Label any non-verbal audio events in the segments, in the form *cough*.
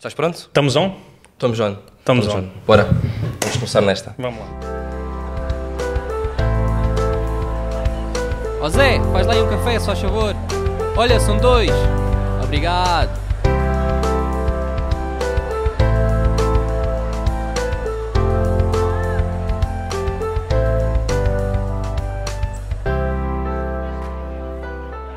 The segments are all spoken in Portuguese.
Estás pronto? Estamos on? Estamos on. Estamos, Estamos on. on. Bora. Vamos começar nesta. Vamos lá. Ó oh Zé, faz lá aí um café, só a favor. Olha, são dois. Obrigado.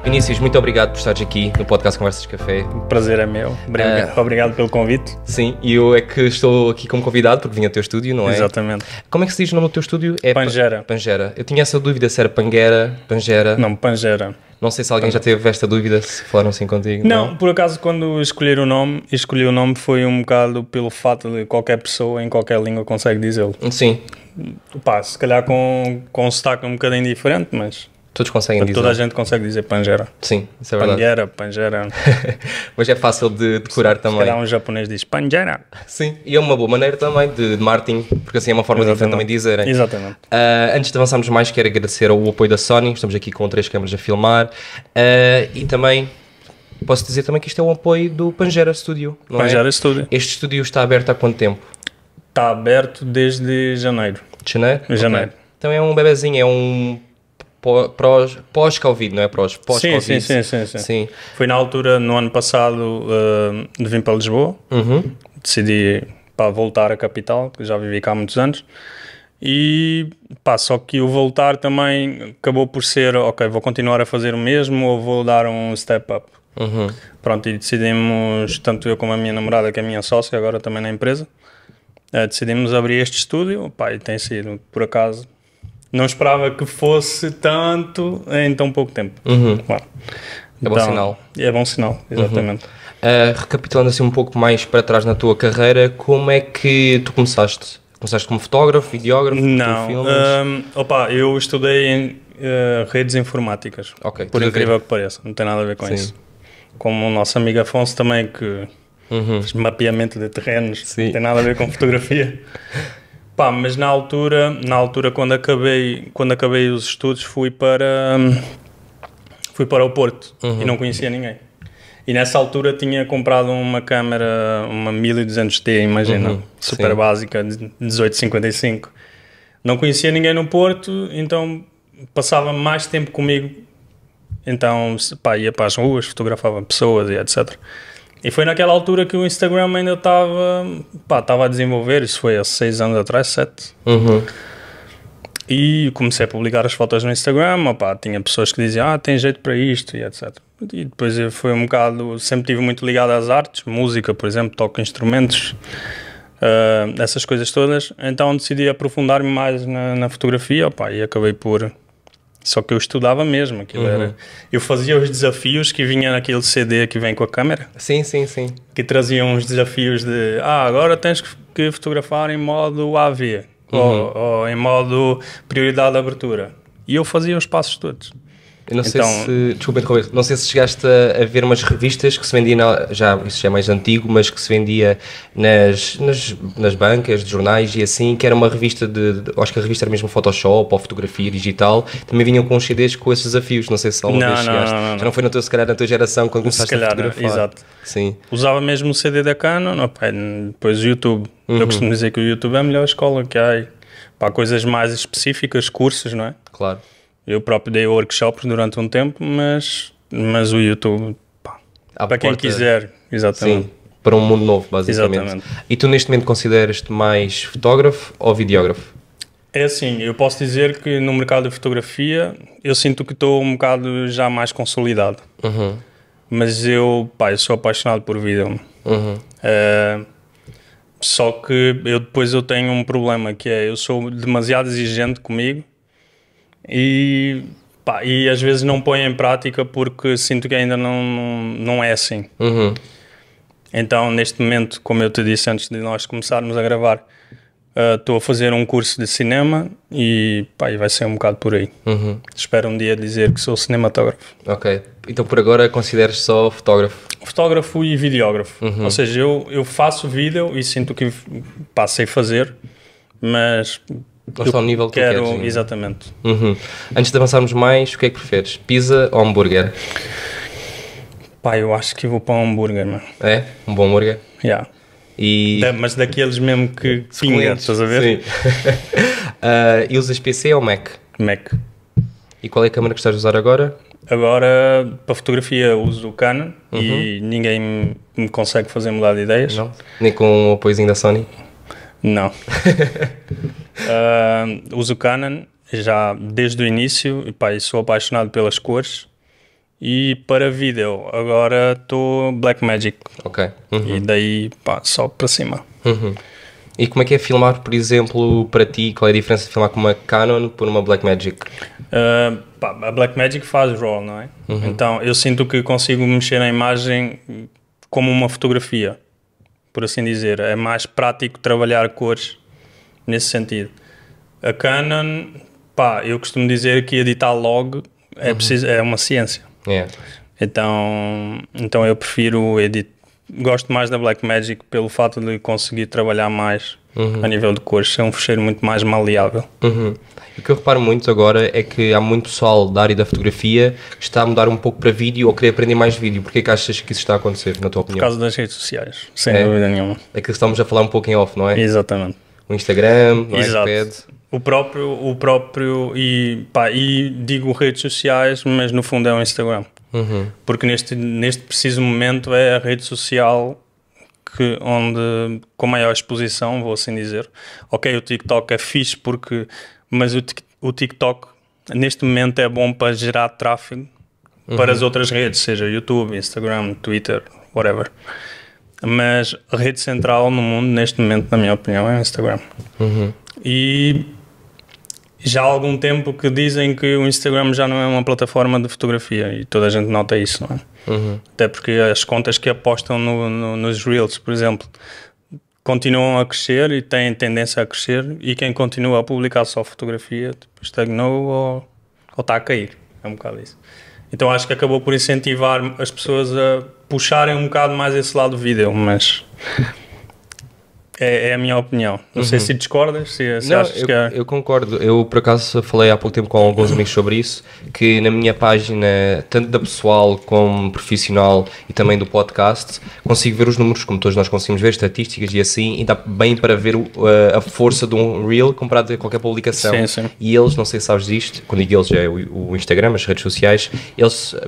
Vinícius, muito obrigado por estares aqui no podcast Conversas de Café. O prazer é meu. Obrigado, uh, obrigado pelo convite. Sim, e eu é que estou aqui como convidado porque vim ao teu estúdio, não é? Exatamente. Como é que se diz o nome do teu estúdio? É Pangera. Pangera. Eu tinha essa dúvida se era Pangera, Pangera. Não, Pangera. Não sei se alguém já teve esta dúvida, se falaram assim contigo. Não, não, por acaso, quando escolher o nome, escolhi o nome foi um bocado pelo fato de qualquer pessoa em qualquer língua consegue dizê-lo. Sim. Pá, se calhar com, com um sotaque um bocadinho diferente, mas Todos conseguem Toda dizer. Toda a gente consegue dizer Pangera. Sim, isso é verdade. Pangera, Pangera. *laughs* Mas é fácil de decorar também. Se um japonês diz Pangera. Sim, e é uma boa maneira também de, de marketing, porque assim é uma forma de também de dizerem. Exatamente. Uh, antes de avançarmos mais, quero agradecer o apoio da Sony, estamos aqui com três câmaras a filmar, uh, e também posso dizer também que isto é um apoio do Pangera Studio, Pangera é? Studio. Este estúdio está aberto há quanto tempo? Está aberto desde janeiro. De janeiro? De janeiro. Okay. Então é um bebezinho, é um pós-Covid, não é? Pós-Covid. Sim, sim, sim, sim, sim. Foi na altura, no ano passado, eh, de vim para Lisboa. Uhum. Decidi para voltar à capital, que já vivi cá há muitos anos. E pá, só que o voltar também acabou por ser, ok, vou continuar a fazer o mesmo ou vou dar um step up. Uhum. Pronto, e decidimos, tanto eu como a minha namorada, que é a minha sócia, agora também na empresa, eh, decidimos abrir este estúdio. Pá, e tem sido, por acaso, não esperava que fosse tanto em tão pouco tempo. Uhum. Claro. É bom então, sinal. É bom sinal, uhum. exatamente. Uhum. Uh, recapitulando assim um pouco mais para trás na tua carreira, como é que tu começaste? Começaste como fotógrafo, videógrafo? Não. Um, opa, eu estudei em uh, redes informáticas. Ok. Por incrível que pareça, não tem nada a ver com Sim. isso. Como o nosso amigo Afonso também, que uhum. fez mapeamento de terrenos, Sim. não tem nada a ver com fotografia. *laughs* Pá, mas na altura, na altura quando acabei, quando acabei os estudos, fui para hum, fui para o Porto uhum. e não conhecia ninguém. E nessa altura tinha comprado uma câmera, uma 1200T, imagina, uhum. super Sim. básica, 1855. Não conhecia ninguém no Porto, então passava mais tempo comigo. Então, pá, ia para as ruas, fotografava pessoas e etc. E foi naquela altura que o Instagram ainda estava pá, a desenvolver, isso foi há seis anos atrás, sete. Uhum. E comecei a publicar as fotos no Instagram, opá, tinha pessoas que diziam, ah, tem jeito para isto e etc. E depois foi um bocado, sempre tive muito ligado às artes, música, por exemplo, toco instrumentos, uh, essas coisas todas. Então decidi aprofundar-me mais na, na fotografia, opá, e acabei por só que eu estudava mesmo, aquilo uhum. era. Eu fazia os desafios que vinha naquele CD que vem com a câmera. Sim, sim, sim. Que traziam os desafios de, ah, agora tens que fotografar em modo AV uhum. ou, ou, em modo prioridade de abertura. E eu fazia os passos todos. Eu não então, sei se. Desculpa interromper, não sei se chegaste a, a, ver umas revistas que se vendiam, na, já, isso já é mais antigo, mas que se vendia nas, nas, nas bancas, de jornais e assim, que era uma revista de, de, Acho que a revista era mesmo Photoshop ou fotografia digital, também vinham com os CDs com esses desafios. Não sei se alguma não, vez não, chegaste. Não, não, já não foi, na tua, se calhar, na tua geração quando começaste calhar, a fotografar. Exato. Sim. Usava mesmo o CD da Canon, opa, depois o YouTube. Uhum. Eu costumo dizer que o YouTube é a melhor escola que há para coisas mais específicas, cursos, não é? Claro. Eu próprio dei workshops durante um tempo, mas, mas o YouTube, pá, para porta, quem quiser, exatamente. Sim, para um mundo novo, basicamente. Exatamente. E tu neste momento consideras-te mais fotógrafo ou videógrafo? É assim, eu posso dizer que no mercado da fotografia eu sinto que estou um bocado já mais consolidado. Uhum. Mas eu, pá, eu sou apaixonado por vídeo. Uhum. Uh, só que eu depois eu tenho um problema que é eu sou demasiado exigente comigo e, pá, e às vezes não põe em prática porque sinto que ainda não, não, é assim. Uhum. Então, neste momento, como eu te disse antes de nós começarmos a gravar, eh, estou uh, a fazer um curso de cinema e, pá, e vai ser um bocado por aí. Uhum. Espero um dia dizer que sou cinematógrafo. Ok. Então, por agora, consideres só fotógrafo? Fotógrafo e videógrafo. Uhum. Ou seja, eu, eu faço vídeo e sinto que passei a fazer, mas ou está ao nível que quero, queres, Exatamente. Uhum. Antes de avançarmos mais, o que é que preferes? Pizza ou hambúrguer? Pá, eu acho que vou para um hambúrguer, mano. É? Um bom hambúrguer? Yeah. E... Da, mas daqueles mesmo que pinga, estás a ver? Sim. uh, *laughs* e usas PC ou Mac? Mac. E qual é a câmera que estás a usar agora? Agora, para fotografia, uso o Canon uhum. e ninguém me consegue fazer mudar de ideias. Não? Nem com o apoiozinho da Sony? Não. uh, *laughs* uso Canon já desde o início. E, pá, sou apaixonado pelas cores. E para vídeo, agora estou Magic. Ok. Uhum. E daí, pá, só para cima. Uhum. E como é que é filmar, por exemplo, para ti? Qual é a diferença de filmar com uma Canon por uma Black Uh, pá, a Magic faz RAW, não é? Uhum. Então eu sinto que consigo mexer na imagem como uma fotografia por assim dizer. É mais prático trabalhar cores nesse sentido. A Canon, pá, eu costumo dizer que editar log é, uhum. preciso, é uma ciência. Então, então eu prefiro editar. Gosto mais da Blackmagic pelo fato de conseguir trabalhar mais uhum. a nível de cores, é um fecheiro muito mais maleável. Uhum. O que eu reparo muito agora é que há muito pessoal da área da fotografia que está a mudar um pouco para vídeo ou querer aprender mais vídeo. Porquê que achas que isso está a acontecer, na tua opinião? Por causa das redes sociais, sem é, dúvida nenhuma. É que estamos a falar um pouco em off, não é? Exatamente. O Instagram, o iPad... O próprio, o próprio e, pá, e digo redes sociais, mas no fundo é o Instagram. Uhum. Porque neste, neste preciso momento é a rede social que, onde com maior exposição, vou assim dizer. Ok, o TikTok é fixe porque, mas o, o TikTok neste momento é bom para gerar tráfego uhum. para as uhum. outras redes, seja YouTube, Instagram, Twitter, whatever. Mas a rede central no mundo neste momento, na minha opinião, é o Instagram. Uhum. E já há algum tempo que dizem que o Instagram já não é uma plataforma de fotografia e toda a gente nota isso, não é? Uhum. Até porque as contas que apostam no, no, nos Reels, por exemplo, continuam a crescer e têm tendência a crescer e quem continua a publicar só fotografia tipo, estagnou ou, ou está a cair. É um bocado isso. Então acho que acabou por incentivar as pessoas a puxarem um bocado mais esse lado do vídeo, mas é, é a minha opinião. Não uhum. sei se discordas, se, se Não, achas eu, que é- eu concordo. Eu, por acaso, falei há pouco tempo com alguns amigos sobre isso, que na minha página, tanto da pessoal como profissional e também do podcast, consigo ver os números, como todos nós conseguimos ver, estatísticas e assim, e dá bem para ver eh, a, força de um reel comparado a qualquer publicação. Sim, sim. E eles, não sei se sabes disto, quando digo eles é o, o Instagram, as redes sociais, eles eh,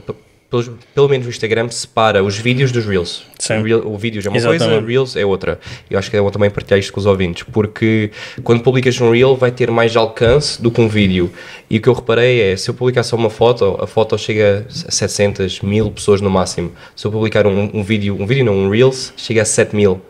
pelo, pelo menos o Instagram separa os vídeos dos Reels. Sim. O, Reel, o é uma Exatamente. coisa, Reels é outra. Eu acho que é bom também partilhar isto com os ouvintes, porque quando publicas um Reel vai ter mais alcance do que um vídeo. E o que eu reparei é, se eu publicar só uma foto, a foto chega a 700, mil pessoas no máximo. Se eu publicar um, um vídeo, um vídeo não, um Reels, chega a 7 mil.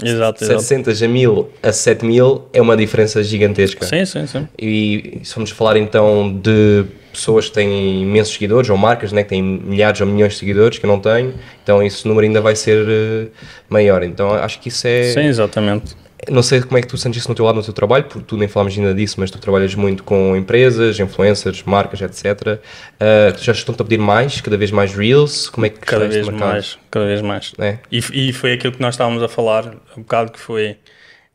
Exato, 700 exato. a 1000 a 7000 é uma diferença gigantesca. Sim, sim, sim. E se vamos falar então de pessoas que têm imensos seguidores, ou marcas né, que têm milhares ou milhões de seguidores que eu não tenho, então esse número ainda vai ser eh, maior. Então acho que isso é. Sim, exatamente. Não sei como é que tu sentes isso no teu lado, no teu trabalho, porque tu nem falámos ainda disso, mas tu trabalhas muito com empresas, influencers, marcas, etc. Uh, eh, já estão-te a pedir mais, cada vez mais reels? Como é que cada vez mais, cada vez mais. É. E, e, foi aquilo que nós estávamos a falar, um bocado que foi.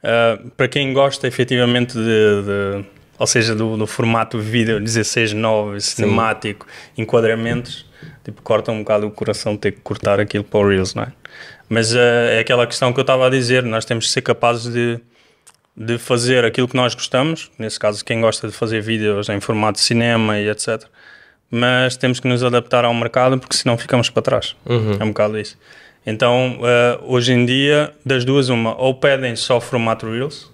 Uh, para quem gosta efetivamente de, de ou seja, do, do formato vídeo 16.9, cinemático, Sim. enquadramentos, tipo, corta um bocado o coração ter que cortar aquilo para o Reels, não é? Mas uh, é aquela questão que eu estava a dizer, nós temos de ser capazes de, de fazer aquilo que nós gostamos, nesse caso quem gosta de fazer vídeos em formato de cinema e etc., mas temos que nos adaptar ao mercado porque senão ficamos para trás, uhum. é um bocado isso. Então, uh, hoje em dia, das duas, uma, ou pedem só formato Reels,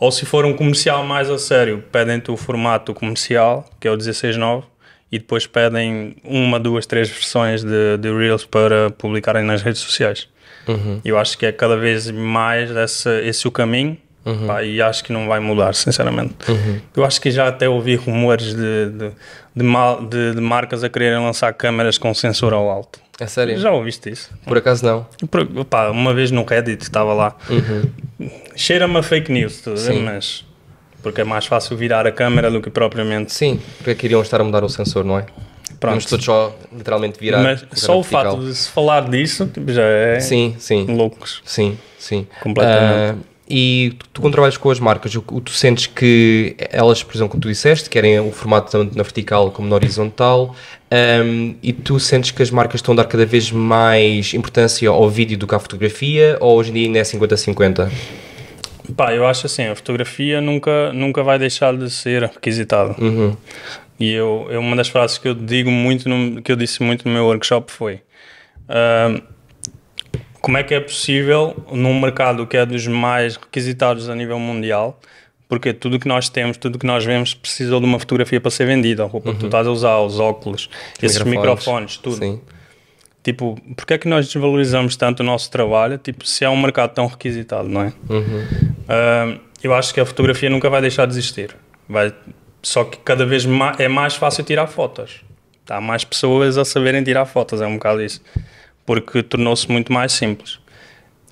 ou se for um comercial mais a sério, pedem-te o formato comercial, que é o 16.9, e depois pedem uma, duas, três versões de, de Reels para publicarem nas redes sociais. Uhum. Eu acho que é cada vez mais esse, esse o caminho Uhum. Pá, e acho que não vai mudar, sinceramente. Uhum. Eu acho que já até ouvi rumores de, de, de, mal, de, de marcas a quererem lançar câmeras com sensor ao alto. É sério? Já ouviste isso? Por acaso não. Por, pá, uma vez no Reddit estava lá. Uhum. Cheira-me a fake news, tudo, mas. Porque é mais fácil virar a câmera do que propriamente. Sim, porque é que iriam estar a mudar o sensor, não é? Pronto. Vamos todos só literalmente virar. Mas só o vertical. fato de se falar disso tipo, já é. Sim, sim. Loucos. Sim, sim. Completamente. Uh, e tu, quando trabalhas com as marcas, o, o, tu sentes que elas, por exemplo, como tu disseste, querem o formato tanto na vertical como na horizontal, um, e tu sentes que as marcas estão a dar cada vez mais importância ao vídeo do que à fotografia, ou hoje em dia ainda é 50-50? Pá, eu acho assim, a fotografia nunca, nunca vai deixar de ser requisitada. Uhum. E eu, eu, uma das frases que eu digo muito, no, que eu disse muito no meu workshop foi... Uh, como é que é possível, num mercado que é dos mais requisitados a nível mundial, porque tudo o que nós temos, tudo o que nós vemos, precisou de uma fotografia para ser vendida. A roupa uhum. que tu uhum. estás a usar, os óculos, os esses microfones, microfones tudo. Sim. Tipo, porque é que nós desvalorizamos tanto o nosso trabalho, tipo, se é um mercado tão requisitado, não é? Uhum. Uh, eu acho que a fotografia nunca vai deixar de existir. Vai, só que cada vez é mais fácil tirar fotos. Há mais pessoas a saberem tirar fotos, é um bocado isso porque tornou-se muito mais simples.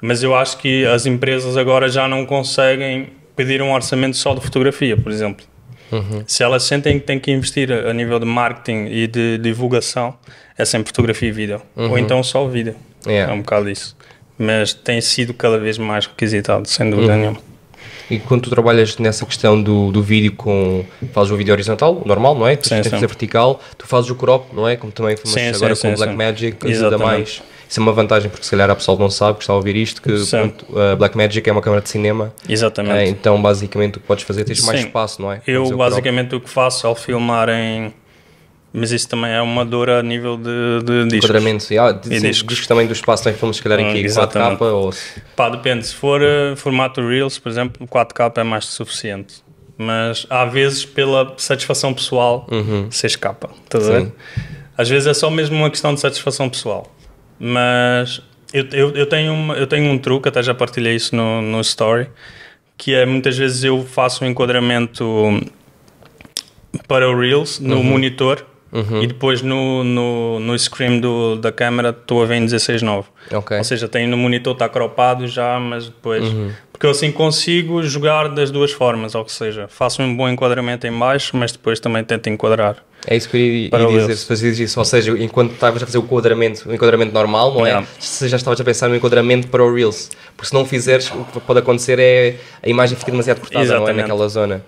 Mas eu acho que as empresas agora já não conseguem pedir um orçamento só de fotografia, por exemplo. Uhum. Se elas sentem que têm que investir a nível de marketing e de divulgação, é sempre fotografia e vídeo. Uhum. Ou então só vídeo. Yeah. É. é um bocado isso. Mas tem sido cada vez mais requisitado, sem dúvida uhum. nenhuma. E quando tu trabalhas nessa questão do, do vídeo com. fazes o vídeo horizontal, normal, não é? Tu sim, tentas sim. a vertical, tu fazes o crop, não é? Como também falaste agora sim, com o Blackmagic, ainda mais. Isso é uma vantagem, porque se calhar a pessoa não sabe, gostava de ouvir isto, que a Blackmagic é uma câmera de cinema. Exatamente. É, então, basicamente, o que podes fazer é ter mais espaço, não é? Eu, basicamente, o, o que faço ao filmar em mas isso também é uma dor a nível de, de discos. Enquadramento, e discos. discos também do espaço lá em se calhar aqui, ah, Exatamente. 4K ou... Pá, depende, se for uh, formato Reels, por exemplo, 4K é mais que suficiente. Mas há vezes, pela satisfação pessoal, uhum. 6K, estás a ver? Às vezes é só mesmo uma questão de satisfação pessoal. Mas eu, eu, eu, tenho, uma, eu tenho um truque, até já partilhei isso no, no story, que é muitas vezes eu faço um enquadramento para o Reels no uhum. monitor Uhum. E depois no, no, no screen do, da câmera estou a ver em 16.9. Okay. Ou seja, tem no monitor está cropado já, mas depois... Uhum. Porque eu assim consigo jogar das duas formas, ou seja, faço um bom enquadramento em baixo, mas depois também tento enquadrar. É isso que eu ia, dizer, se fazias isso, ou seja, enquanto estavas a fazer o enquadramento, o enquadramento normal, não é? Se já estavas a pensar no enquadramento para o Reels, porque se não fizeres, o que pode acontecer é a imagem fica demasiado cortada, Exatamente. não é? Naquela zona.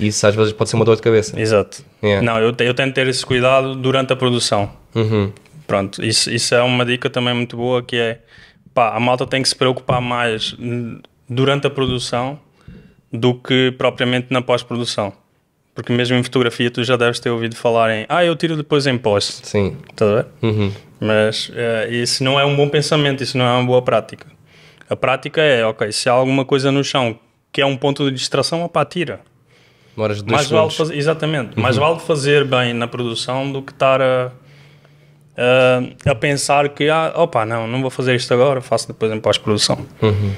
Isso às vezes pode ser uma dor de cabeça. Exato. Yeah. Não, eu, eu tento ter esse cuidado durante a produção. Uhum. Pronto, isso, isso é uma dica também muito boa que é pá, a malta tem que se preocupar mais durante a produção do que propriamente na pós-produção. Porque mesmo em fotografia tu já deves ter ouvido falar em ah, eu tiro depois em pós. Sim. Está a ver? Uhum. Mas uh, isso não é um bom pensamento, isso não é uma boa prática. A prática é, ok, se há alguma coisa no chão que é um ponto de distração, opá, tira. Demoras dois mais vale fazer, Exatamente. Uhum. Mais vale fazer bem na produção do que estar a, a, a pensar que, ah, opa, não, não vou fazer isto agora, faço depois em pós-produção. Uhum.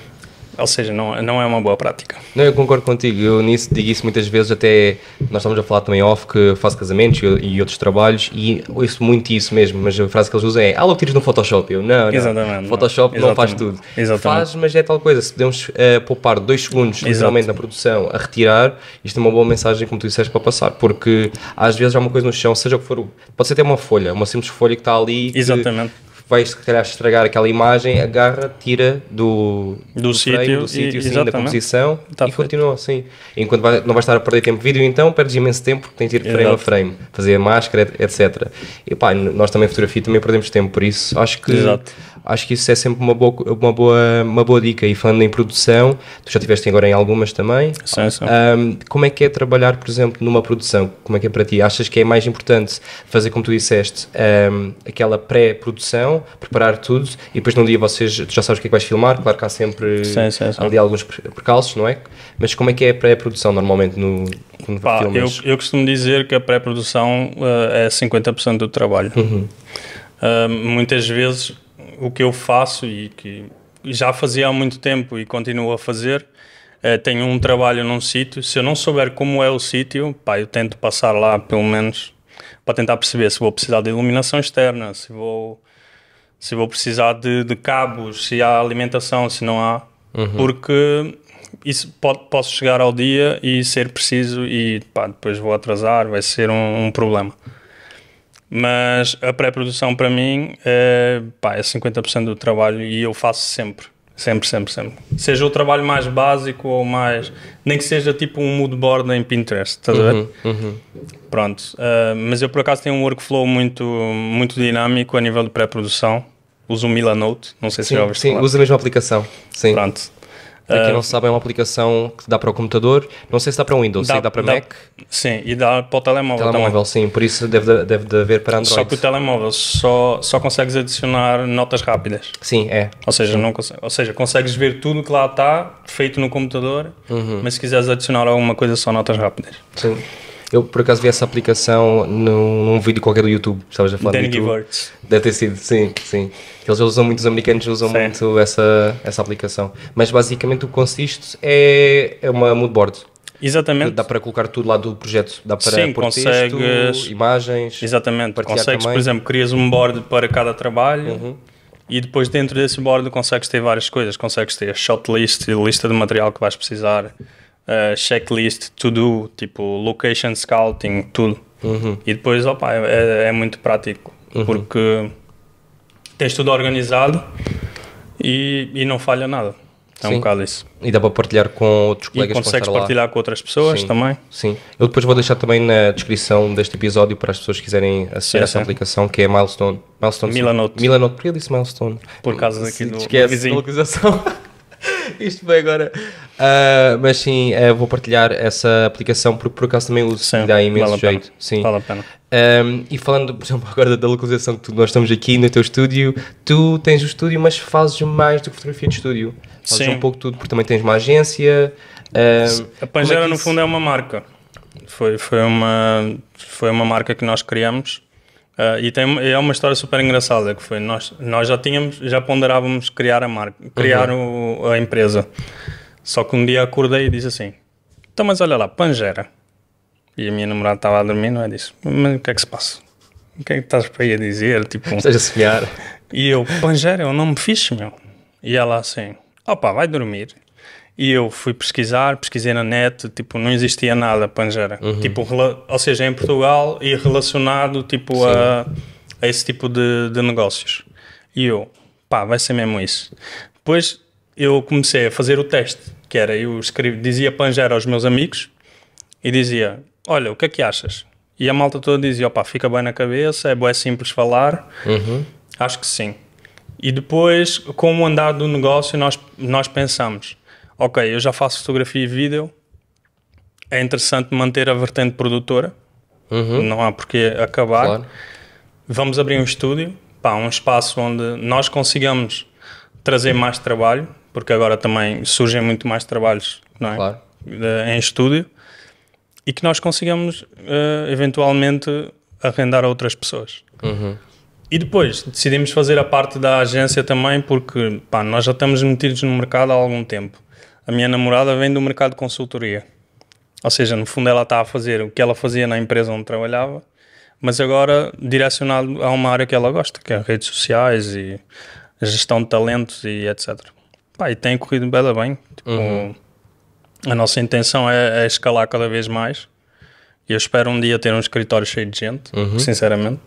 Ou seja, não, não é uma boa prática. Não, eu concordo contigo. Eu nisso digo isso muitas vezes, até nós estamos a falar também off que faço casamentos e, e outros trabalhos e ouço muito isso mesmo, mas a frase que eles usam é ah, logo tiras no Photoshop. Eu, não, Exatamente, não. Photoshop não, não faz tudo. Exatamente. Faz, mas é tal coisa. Se podemos uh, poupar dois segundos, literalmente, na produção, a retirar, isto é uma boa mensagem, como tu disseste, para passar, porque às vezes há uma coisa no chão, seja o que for, pode ser até uma folha, uma simples folha que está ali. Exatamente vai se calhar estragar aquela imagem, agarra, tira do, do, do sítio, frame, do sítio e, sim, da composição tá e feito. continua assim. Enquanto vai, não vais estar a perder tempo de vídeo, então perdes imenso tempo porque tens de ir frame Exato. a frame, fazer a máscara, etc. E pá, nós também, fotografia, também perdemos tempo, por isso acho que. Exato acho que isso é sempre uma boa, uma boa, uma boa dica. E falando em produção, tu já estiveste agora em algumas também. Sim, sim. Um, como é que é trabalhar, por exemplo, numa produção? Como é que é para ti? Achas que é mais importante fazer, como tu disseste, um, aquela pré-produção, preparar tudo e depois num dia vocês, tu já sabes o que é que vais filmar? Claro que há sempre sim, sim, sim. ali alguns percalços, não é? Mas como é que é a pré-produção normalmente no, no Pá, filmes? Eu, eu costumo dizer que a pré-produção uh, é 50% do trabalho. Uhum. Uh, muitas vezes o que eu faço e que já fazia há muito tempo e continuo a fazer, é, tenho um trabalho num sítio, se eu não souber como é o sítio, pá, eu tento passar lá pelo menos para tentar perceber se vou precisar de iluminação externa, se vou, se vou precisar de, de cabos, se há alimentação, se não há, uhum. porque isso pode, posso chegar ao dia e ser preciso e pá, depois vou atrasar, vai ser um, um problema. Mas a pré-produção para mim é, pá, é 50% do trabalho e eu faço sempre. Sempre, sempre, sempre. Seja o trabalho mais básico ou mais. Nem que seja tipo um mood board em Pinterest, estás uhum, a ver? Uhum. uhum. Pronto. Uh, mas eu por acaso tenho um workflow muito, muito dinâmico a nível de pré-produção. Uso o Milanote, não sei se sim, já ouviste sim, falar. Sim, uso a mesma aplicação. Sim. Pronto. Para quem ah. não sabe, é uma aplicação que dá para o computador. Não sei se dá para o Windows, dá, sei dá para dá, Mac. Sim, e dá para o telemóvel. Telemóvel, também. sim, por isso deve, deve de haver para Android. Só que o telemóvel só, só consegues adicionar notas rápidas. Sim, é. Ou seja, não consegue, ou seja consegues ver tudo que lá está, feito no computador, uhum. mas se quiseres adicionar alguma coisa, só notas rápidas. Sim. Eu por acaso vi essa aplicação num, num vídeo qualquer do YouTube, estavas a falar Danny Deve ter sido, sim, sim. Eles usam muito, os americanos usam sim. muito essa, essa aplicação. Mas basicamente o que consiste é, é uma moodboard. Exatamente. Dá para colocar tudo lá do projeto. Dá para Sim, pôr consegues, texto, imagens. Exatamente. Consegues, também. por exemplo, crias um board para cada trabalho uhum. e depois dentro desse board consegues ter várias coisas. Consegues ter a shotlist, a lista de material que vais precisar, uh, checklist, to do, tipo location scouting, tudo. Uhum. E depois, opa, é, é, é muito prático, uhum. porque tens tudo organizado e, e não falha nada. É um bocado isso. E dá para partilhar com outros colegas. E consegues partilhar lá. com outras pessoas sim, também. Sim. Eu depois vou deixar também na descrição deste episódio para as pessoas que quiserem acessar essa aplicação que é Milestone. Milestone Milanote. Milanote. Por que eu disse Milestone? Por causa daquilo da localização. *laughs* *laughs* Isto foi agora. Uh, mas sim, uh, vou partilhar essa aplicação porque por acaso também uso sim, e dá imenso vale jeito. Sim. Vale a pena. Um, e falando, por exemplo, agora da localização que tu, nós estamos aqui no teu estúdio, tu tens o estúdio, mas fazes mais do que fotografia de estúdio. Fazes sim. um pouco tudo, porque também tens uma agência. Um, a Pangera, é no fundo, é uma marca. Foi, foi, uma, foi uma marca que nós criamos Uh, e tem, é uma história super engraçada que foi nós nós já tínhamos já ponderávamos criar a marca criar uhum. o, a empresa só que um dia acordei e disse assim então mas olha lá Pangera e a minha namorada estava a dormir não é disso mas o que é que se passa o que é que estás para aí a dizer tipo *laughs* estás a e eu Pangera eu é não me fixe meu e ela assim opa vai dormir e eu fui pesquisar, pesquisei na net, tipo, não existia nada Pangera. Uhum. Tipo, ou seja, em Portugal e relacionado, tipo, a, a esse tipo de, de negócios. E eu, pá, vai ser mesmo isso. Depois eu comecei a fazer o teste, que era, eu escrevi, dizia Pangera aos meus amigos e dizia, olha, o que é que achas? E a malta toda dizia, opá, fica bem na cabeça, é, bom, é simples falar. Uhum. Acho que sim. E depois, com o andar do negócio, nós, nós pensamos, ok, eu já faço fotografia e vídeo, é interessante manter a vertente produtora, uhum. não há porquê acabar. Claro. Vamos abrir um estúdio, pá, um espaço onde nós consigamos trazer mais trabalho, porque agora também surgem muito mais trabalhos não é? Claro. em estúdio, e que nós consigamos uh, eventualmente arrendar a outras pessoas. Uhum. E depois decidimos fazer a parte da agência também, porque pá, nós já estamos metidos no mercado há algum tempo. A minha namorada vem do mercado de consultoria. Ou seja, no fundo ela está a fazer o que ela fazia na empresa onde trabalhava, mas agora direcionado a uma área que ela gosta, que é redes sociais e gestão de talentos e etc. Pá, e tem corrido bem. bem. Tipo, uhum. A nossa intenção é, é, escalar cada vez mais. e Eu espero um dia ter um escritório cheio de gente, uhum. sinceramente.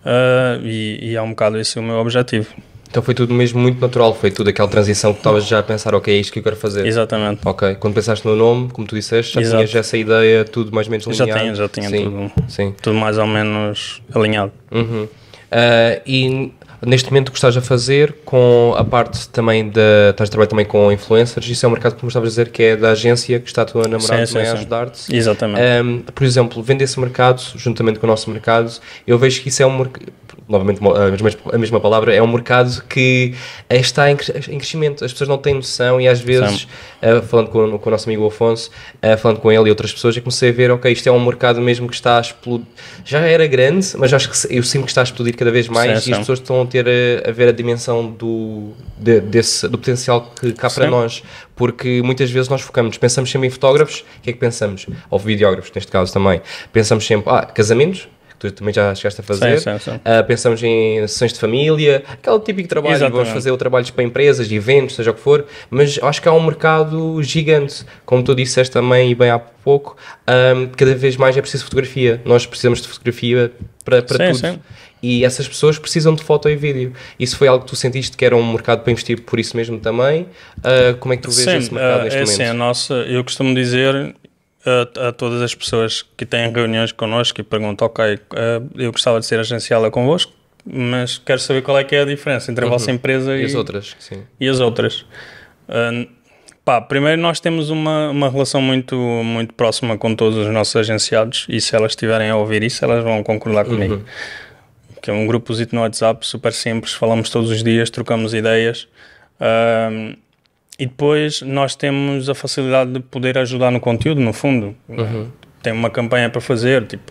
Uh, e, e é um bocado esse o meu objetivo. Então foi tudo mesmo muito natural, foi tudo aquela transição que estavas já a pensar, ok, é isto que eu quero fazer. Exatamente. Ok, quando pensaste no nome, como tu disseste, já Exato. tinhas essa ideia, tudo mais ou menos alinhado. Já tinha, já tinha sim, tudo, sim. tudo mais ou menos alinhado. Uhum. Uh, e neste momento o que estás a fazer com a parte também da. Estás a trabalhar também com influencers, isso é um mercado, que estavas a dizer, que é da agência que está a tua namorada sim, também sim, a ajudar-te. Exatamente. Um, por exemplo, vender esse mercado, juntamente com o nosso mercado, eu vejo que isso é um mercado. Novamente, a mesma, a mesma palavra, é um mercado que está em, crescimento. As pessoas não têm noção e às vezes, uh, falando com, com o nosso amigo Afonso, uh, falando com ele e outras pessoas, eu comecei a ver, ok, isto é um mercado mesmo que está a explodir. Já era grande, mas acho que eu sinto que está a explodir cada vez mais sim, e as pessoas estão ter a, a ver a dimensão do, de, desse, do potencial que cá para nós. Porque muitas vezes nós focamos, pensamos sempre em fotógrafos, o que é que pensamos? Ou videógrafos, neste caso também. Pensamos sempre, ah, casamentos, tu também já chegaste a fazer. Sim, sim, sim. Uh, ah, pensamos em sessões de família, aquele típico trabalho, Exatamente. vamos fazer o trabalho para empresas, eventos, seja o que for, mas acho que há um mercado gigante, como tu disseste também e bem há pouco, um, cada vez mais é preciso fotografia, nós precisamos de fotografia para, para tudo e essas pessoas precisam de foto e vídeo. Isso foi algo que tu sentiste que era um mercado para investir por isso mesmo também? Uh, como é que tu vês Sim, esse mercado ah, neste é momento? Sim, a nossa, eu costumo dizer, a, a, todas as pessoas que têm reuniões connosco e perguntam, ok, eh, eu gostava de ser agenciada convosco, mas quero saber qual é que é a diferença entre a uhum. vossa empresa e, e, as outras. Sim. E as outras. Uh, pá, primeiro nós temos uma, uma relação muito, muito próxima com todos os nossos agenciados e se elas estiverem a ouvir isso, elas vão concordar comigo. Uhum. Que é um grupo no WhatsApp super simples, falamos todos os dias, trocamos ideias. Ah, e depois nós temos a facilidade de poder ajudar no conteúdo, no fundo. Uhum. Tem uma campanha para fazer, tipo,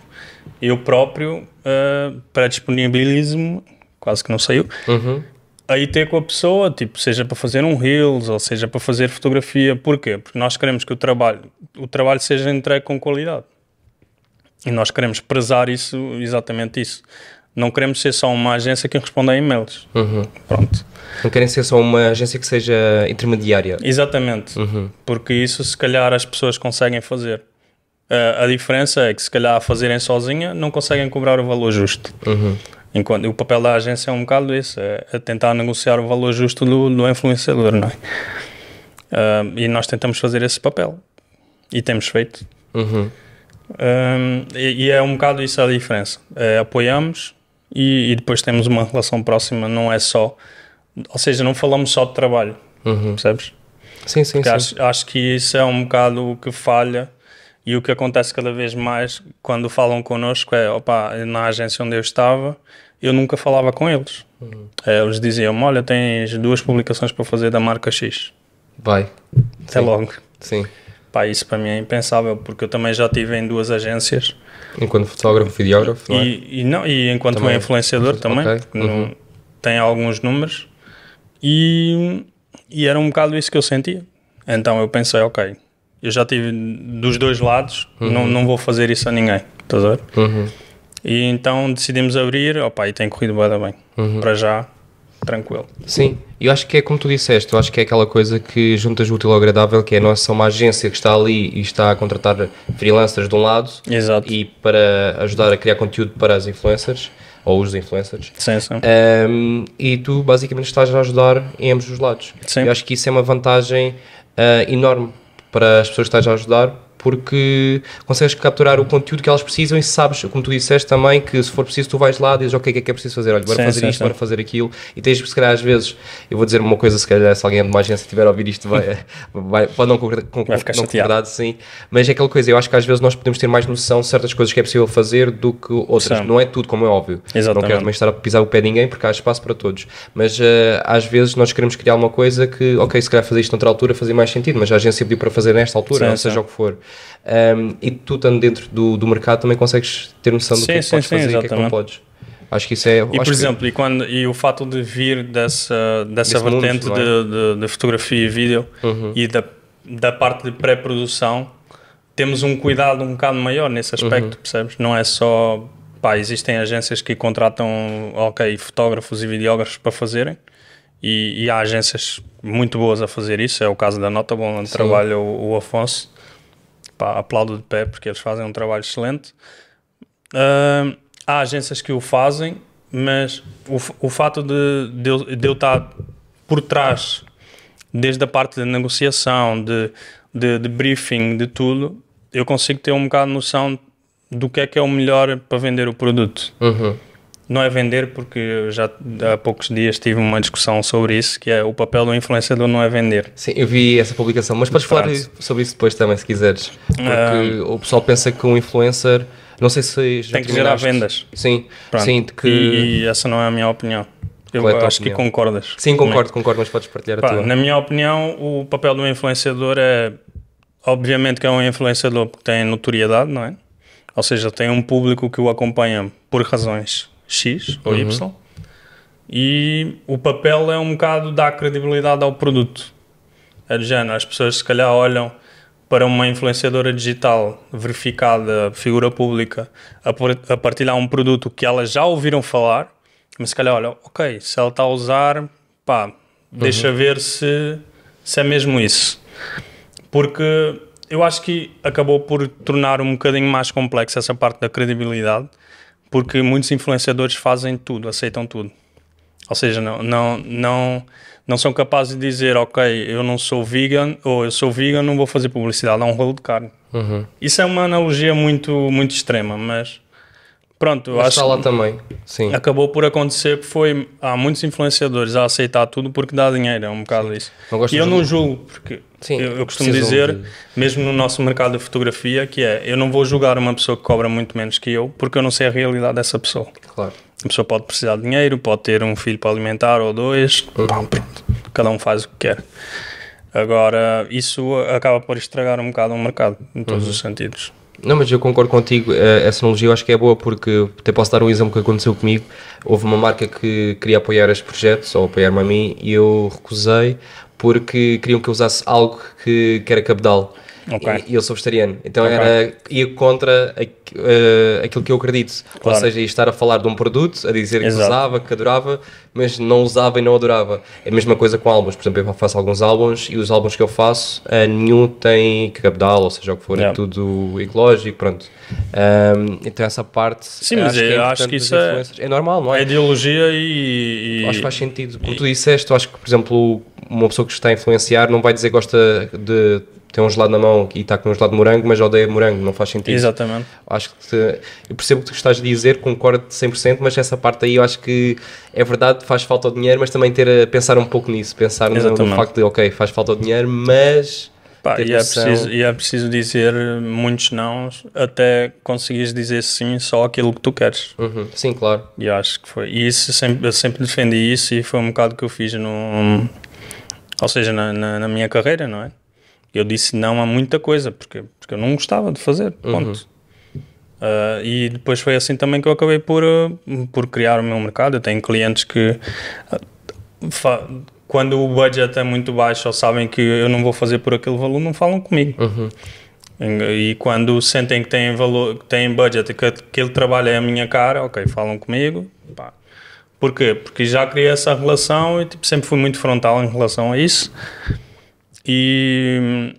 eu próprio, uh, eh, para disponibilismo, quase que não saiu, uhum. aí ter com a pessoa, tipo, seja para fazer um Reels ou seja para fazer fotografia. Porquê? Porque nós queremos que o trabalho, o trabalho seja entregue com qualidade. E nós queremos prezar isso, exatamente isso. Não queremos ser só uma agência que responda a e-mails. Uhum. Pronto. Não querem ser só uma agência que seja intermediária. Exatamente. Uhum. Porque isso, se calhar, as pessoas conseguem fazer. Uh, a diferença é que, se calhar, a fazerem sozinha, não conseguem cobrar o valor justo. Uhum. Enquanto, o papel da agência é um bocado isso, é, é, tentar negociar o valor justo do, do influenciador, não é? Uh, e nós tentamos fazer esse papel. E temos feito. Uhum. Um, ah, e, e, é um bocado isso a diferença. É, apoiamos, e, e, depois temos uma relação próxima, não é só. Ou seja, não falamos só de trabalho, uhum. percebes? Sim, sim, Porque sim. Acho, acho, que isso é um bocado o que falha e o que acontece cada vez mais quando falam connosco é: opa, na agência onde eu estava, eu nunca falava com eles. Uhum. É, eles diziam-me: olha, tens duas publicações para fazer da marca X. Vai. Até sim. logo. Sim. Pá, isso para mim é impensável, porque eu também já estive em duas agências Enquanto fotógrafo, videógrafo, não é? E, e não, e enquanto também. influenciador também, okay. porque uhum. não, tem alguns números. E, e era um bocado isso que eu sentia. Então eu pensei, ok, eu já tive dos dois lados, uhum. não, não vou fazer isso a ninguém, estás a ver? Uhum. E então decidimos abrir, opa, e tem corrido bem, bem. Uhum. para já tranquilo. Sim, e eu acho que é como tu disseste, eu acho que é aquela coisa que juntas o útil ao agradável, que é nós somos é uma agência que está ali e está a contratar freelancers de um lado Exato. e para ajudar a criar conteúdo para as influencers ou os influencers. Sim, sim. Um, e tu basicamente estás a ajudar em ambos os lados. Sim. Eu acho que isso é uma vantagem uh, enorme para as pessoas que estás a ajudar, porque consegues capturar o conteúdo que elas precisam e sabes, como tu disseste também, que se for preciso tu vais lá e dizes, ok, o que é que é preciso fazer? Olha, bora sim, fazer sim, isto, sim. bora fazer aquilo. E tens, se calhar, às vezes, eu vou dizer uma coisa, se calhar, se alguém de uma agência tiver a ouvir isto, vai, *laughs* vai, pode não, concordar, com, vai não concordar, sim. Mas é aquela coisa, eu acho que às vezes nós podemos ter mais noção de certas coisas que é possível fazer do que outras. Não é tudo, como é óbvio. Exatamente. Não quero também estar a pisar o pé de ninguém, porque há espaço para todos. Mas, uh, às vezes, nós queremos criar uma coisa que, ok, se calhar fazer isto noutra altura fazia mais sentido, mas a agência pediu para fazer nesta altura, seja o que for. Um, e tu, estando dentro do, do mercado, também consegues ter noção do sim, que, é que podes sim, fazer e o que é que não podes. Acho que isso é. E por exemplo, que... e, quando, e o fato de vir dessa, dessa vertente mundo, é? de, de, de, fotografia e vídeo uhum. e da, da parte de pré-produção, temos um cuidado um bocado maior nesse aspecto, uhum. percebes? Não é só. Pá, existem agências que contratam, ok, fotógrafos e videógrafos para fazerem. E, e há agências muito boas a fazer isso, é o caso da Notable, onde Sim. trabalha o, o Afonso pá, aplaudo de pé porque eles fazem um trabalho excelente. Uh, há agências que o fazem, mas o, o fato de, de, de eu estar por trás, desde a parte da negociação, de, de, de, briefing, de tudo, eu consigo ter um bocado de noção do que é que é o melhor para vender o produto. Uhum. Não é vender, porque já há poucos dias tive uma discussão sobre isso, que é o papel do influenciador não é vender. Sim, eu vi essa publicação, mas podes falar sobre isso depois também, se quiseres. Porque uh, o pessoal pensa que um influencer, não sei se já Tem que gerar vendas. Sim, Pronto. sim. Que... E, e essa não é a minha opinião. Eu é acho opinião? que concordas. Sim, concordo, concordo, mas podes partilhar Pá, a tua. Na minha opinião, o papel do influenciador é, obviamente que é um influenciador porque tem notoriedade, não é? Ou seja, tem um público que o acompanha por razões X ou uhum. Y e o papel é um bocado dar credibilidade ao produto. É de género, as pessoas se calhar olham para uma influenciadora digital verificada, figura pública, a, partilhar um produto que elas já ouviram falar, mas se calhar olham, ok, se ela está a usar, pá, uhum. deixa ver se, se é mesmo isso. Porque eu acho que acabou por tornar um bocadinho mais complexa essa parte da credibilidade, porque muitos influenciadores fazem tudo, aceitam tudo. Ou seja, não, não, não, não são capazes de dizer, ok, eu não sou vegan, ou eu sou vegan, não vou fazer publicidade a um rolo de carne. Uhum. Isso é uma analogia muito, muito extrema, mas pronto. Mas acho, está lá também. Sim. Acabou por acontecer que foi. Há muitos influenciadores a aceitar tudo porque dá dinheiro, é um bocado Sim. isso. e eu não julgo, porque Sim, eu, eu costumo dizer, de... mesmo no nosso mercado de fotografia, que é: eu não vou julgar uma pessoa que cobra muito menos que eu porque eu não sei a realidade dessa pessoa. Claro. A pessoa pode precisar de dinheiro, pode ter um filho para alimentar ou dois, pão, pronto. Cada um faz o que quer. Agora, isso acaba por estragar um bocado o mercado, em todos uhum. os sentidos. Não, mas eu concordo contigo, eh, essa analogia eu acho que é boa porque até posso dar um exemplo que aconteceu comigo. Houve uma marca que queria apoiar este projeto, só apoiar-me a mim, e eu recusei porque queriam que eu usasse algo que, que era cabedal. Okay. E, eu sou vegetariano. Então okay. era ir contra a, uh, eh, aquilo que eu acredito. Claro. Ou seja, ia estar a falar de um produto, a dizer Exato. que usava, que adorava, mas não usava e não adorava. É a mesma coisa com álbuns. Por exemplo, eu faço alguns álbuns e os álbuns que eu faço, uh, nenhum tem cabedal, ou seja, o que for, é yeah. é tudo ecológico, pronto. Um, então essa parte. Sim, mas acho, eu, que é-, é acho que isso é, é normal, não é? É ideologia e, e. Acho que faz sentido. Como e, tu disseste, acho que, por exemplo, uma pessoa que está a influenciar não vai dizer que gosta de tem um gelado na mão e está com um gelado de morango, mas odeia morango, não faz sentido. Exatamente. Acho que te, eu percebo o que tu estás a dizer, concordo 100%, mas essa parte aí eu acho que é verdade, faz falta o dinheiro, mas também ter a eh, pensar um pouco nisso, pensar no, no, facto de, ok, faz falta o dinheiro, mas. Pá, e, é preciso, e é preciso dizer muitos não até conseguires dizer sim só aquilo que tu queres. Uhum. Sim, claro. E acho que foi. E isso sempre, eu sempre defendi isso e foi um bocado que eu fiz no. Ou seja, na, na, na minha carreira, não é? Eu disse não a muita coisa, porque, porque eu não gostava de fazer, uhum. ponto. Uhum. Uh, e depois foi assim também que eu acabei por, por criar o meu mercado. Eu tenho clientes que, ah, quando o budget é muito baixo ou sabem que eu não vou fazer por aquele valor, não falam comigo. Uhum. E quando sentem que têm valor, que têm budget e que aquele trabalho é a minha cara, ok, falam comigo. Pá. Porquê? Porque já criei essa relação e tipo, sempre fui muito frontal em relação a isso. E,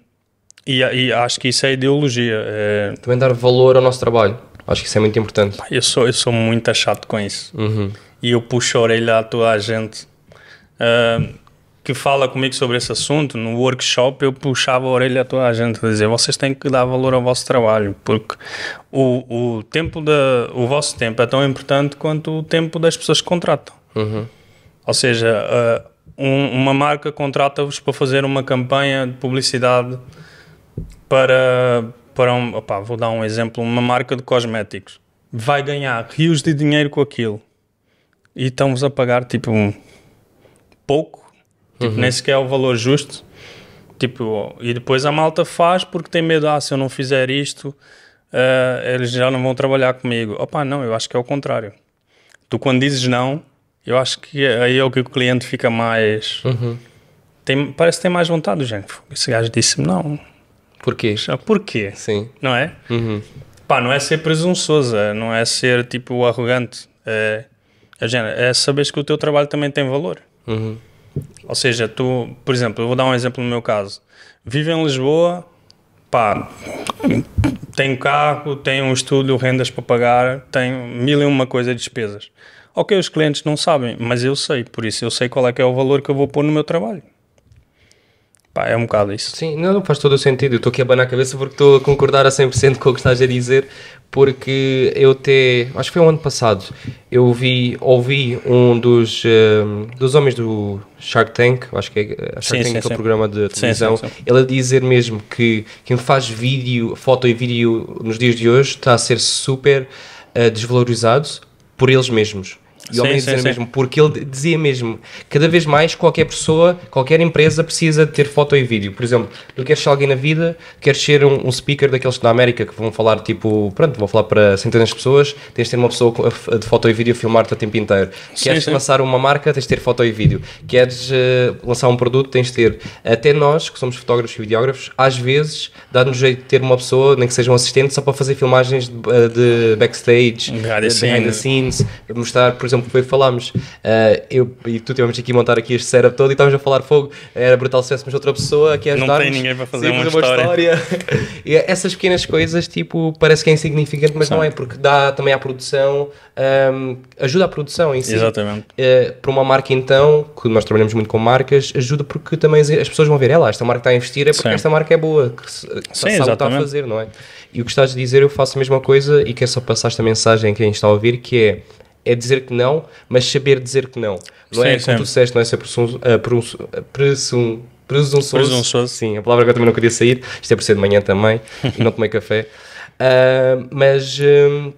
e, e acho que isso é ideologia. É... Também dar valor ao nosso trabalho. Acho que isso é muito importante. Pá, eu, sou, eu sou muito achado com isso. Uhum. E eu puxo a orelha a toda a gente uh, que fala comigo sobre esse assunto. No workshop, eu puxava a orelha a toda a gente a dizer: vocês têm que dar valor ao vosso trabalho, porque o, o, tempo da, o vosso tempo é tão importante quanto o tempo das pessoas que contratam. Uhum. Ou seja, ah, um, uma marca contrata-vos para fazer uma campanha de publicidade para, para um, opa, vou dar um exemplo, uma marca de cosméticos. Vai ganhar rios de dinheiro com aquilo. E estão-vos a pagar, tipo, um pouco. Tipo, uhum. nem sequer é o valor justo. Tipo, e depois a malta faz porque tem medo, ah, se eu não fizer isto, uh, eles já não vão trabalhar comigo. Opa, não, eu acho que é o contrário. Tu quando dizes não, eu acho que aí é o que o cliente fica mais. Uhum. Tem, parece que tem mais vontade, gente. Esse gajo disse-me não. Porquê? Já, porquê? Sim. Não é? Uhum. Pá, não é ser presunçoso, é, não é ser tipo arrogante. É, é, é saber que o teu trabalho também tem valor. Uhum. Ou seja, tu, por exemplo, eu vou dar um exemplo no meu caso. Vivo em Lisboa, pá, tenho carro, tenho um estúdio, rendas para pagar, tenho mil e uma coisa de despesas. Ok, os clientes não sabem, mas eu sei, por isso eu sei qual é que é o valor que eu vou pôr no meu trabalho. Pá, é um bocado isso. Sim, não, não faz todo o sentido. Eu estou aqui a banar a cabeça porque estou a concordar a 100% com o que estás a dizer, porque eu até, acho que foi um ano passado, eu vi, ouvi um dos, um, ehm, dos homens do Shark Tank, acho que é, é, Shark sim, Tank sim, é sim. o programa de televisão, sim, ele a dizer mesmo que quem faz vídeo, foto e vídeo nos dias de hoje está a ser super uh, desvalorizado por eles mesmos. E sim, homem sim, sim. mesmo, porque ele dizia mesmo, cada vez mais qualquer pessoa, qualquer empresa precisa ter foto e vídeo. Por exemplo, tu queres ser alguém na vida, queres ser um, um speaker daqueles da América que vão falar tipo, pronto, vou falar para centenas de pessoas, tens de ter uma pessoa de foto e vídeo a filmar-te o tempo inteiro. Queres lançar uma marca, tens de ter foto e vídeo. Queres uh, lançar um produto, tens de ter. Até nós, que somos fotógrafos e videógrafos, às vezes dá-nos jeito de ter uma pessoa, nem que seja um assistente, só para fazer filmagens de, eh, de backstage, behind the scenes, mostrar, por exemplo, questão que foi falámos, uh, eu e tu tivemos aqui montar aqui este setup todo e estávamos a falar fogo, era brutal se tivéssemos outra pessoa que ajudar Não tem ninguém para fazer uma, uma história. história. *laughs* e essas pequenas coisas, tipo, parece que é insignificante, mas não é, porque dá também à produção, um, ehm, ajuda à produção em si. Exatamente. Uh, eh, para uma marca então, que nós trabalhamos muito com marcas, ajuda porque também as, as pessoas vão ver, é lá, esta marca está a investir, é porque Sim. esta marca é boa, que Sim, sabe o que está a fazer, não é? E o que estás a dizer, eu faço a mesma coisa e quero só passar esta mensagem a quem está a ouvir, que é é dizer que não, mas saber dizer que não. Não sim, é, como tu disseste, não é ser eh, eh, presunçoso, presunçoso, Sim, a palavra que eu também não queria sair. Isto é por ser de manhã também e *laughs* não tomei café. Uh, mas uh, hum,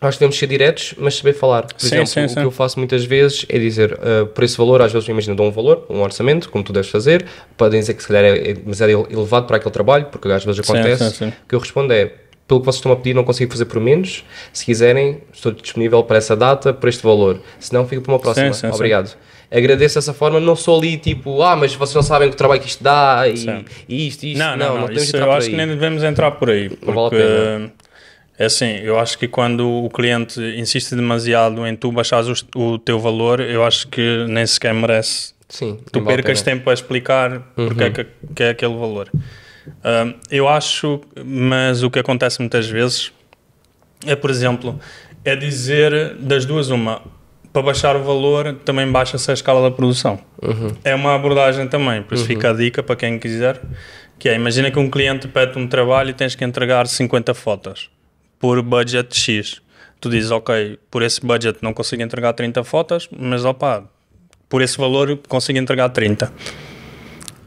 que devemos ser diretos, mas saber falar. Por sim, exemplo, sim, o sim. que eu faço muitas vezes é dizer uh, por esse valor, às vezes imagino, dou um valor, um orçamento, como tu deves fazer, podem dizer que se calhar é, é demasiado elevado para aquele trabalho, porque às vezes acontece, que eu respondo é pelo que vocês estão a pedir, não consigo fazer por menos. Se quiserem, estou disponível para essa data, para este valor. Se não, fico para uma próxima. Sim, sim, Obrigado. Sim. Agradeço dessa forma, não sou ali tipo, ah, mas vocês não sabem o trabalho que isto dá e, e isto, isto. Não, não, não, não, não isso, eu acho que nem devemos entrar por aí. Porque, vale a pena. É assim, eu acho que quando o cliente insiste demasiado em tu baixares o, o teu valor, eu acho que nem sequer merece. Sim, tu percas tempo a explicar uhum. porque é uhum. que, que é aquele valor. Uh, eu acho, mas o que acontece muitas vezes é, por exemplo, é dizer das duas uma, para baixar o valor também baixa-se a escala da produção. Uhum. É uma abordagem também, por isso uhum. fica a dica para quem quiser, que é, imagina que um cliente pede um trabalho e tens que entregar 50 fotos por budget X. Tu dizes, ok, por esse budget não consigo entregar 30 fotos, mas opa, por esse valor consigo entregar 30.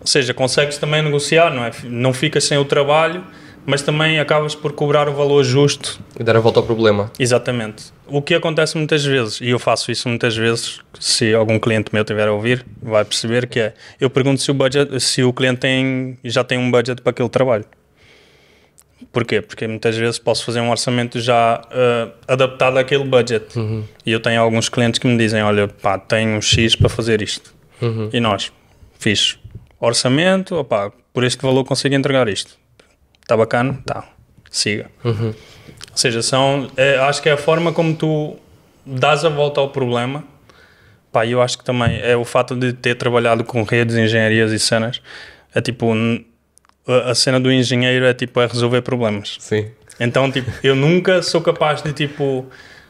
Ou seja, consegues também negociar, não é? Não ficas sem o trabalho, mas também acabas por cobrar o valor justo. E dar a volta ao problema. Exatamente. O que acontece muitas vezes, e eu faço isso muitas vezes, se algum cliente meu tiver a ouvir, vai perceber que é, eu pergunto se o, budget, se o cliente tem, já tem um budget para aquele trabalho. Porquê? Porque muitas vezes posso fazer um orçamento já uh, adaptado àquele budget. Uhum. E eu tenho alguns clientes que me dizem, olha, pá, tenho um X para fazer isto. Uhum. E nós, fixo orçamento, opa, por este valor consigo entregar isto. Está bacana? Tá. Siga. Uhum. Ou seja, são, é, acho que é a forma como tu dás a volta ao problema. Pá, eu acho que também é o fato de ter trabalhado com redes, engenharias e cenas. É tipo, a cena do engenheiro é tipo, é resolver problemas. Sim. Então, tipo, eu nunca sou capaz de tipo,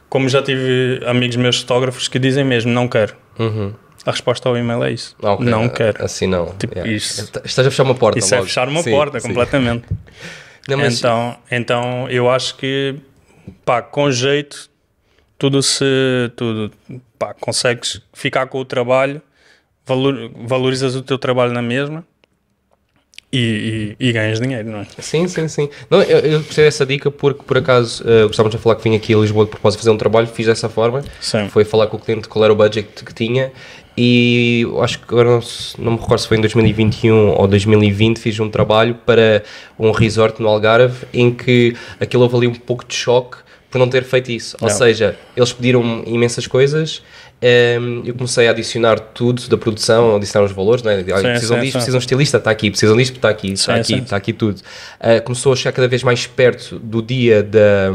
como já tive amigos meus fotógrafos que dizem mesmo, não quero. Uhum. A resposta ao e-mail é isso. Ah, okay. Não quero. Assim não. Tipo, yeah. isso. Estás a fechar uma porta. Isso é logo. é fechar uma sim, porta, sim. completamente. *laughs* Não, mas... então, então eu acho que pá, com jeito tudo se tudo pá, consegues ficar com o trabalho, valor, valorizas o teu trabalho na mesma. E, e, e, ganhas dinheiro, não é? Sim, sim, sim. Não, eu, eu percebo essa dica porque, por acaso, uh, gostávamos de falar que vim aqui a Lisboa de propósito fazer um trabalho, fiz dessa forma. Sim. Foi falar com o cliente qual era o budget que tinha e acho que agora não, não, me recordo se foi em 2021 ou 2020 fiz um trabalho para um resort no Algarve em que aquilo houve ali um pouco de choque por não ter feito isso. Não. Ou seja, eles pediram imensas coisas um, ehm, eu comecei a adicionar tudo da produção, adicionar os valores, né? Sim, precisam sim, disto, sim. precisam de estilista, está aqui, precisam disto, está aqui, está aqui, está aqui tudo. Uh, começou a chegar cada vez mais perto do dia da,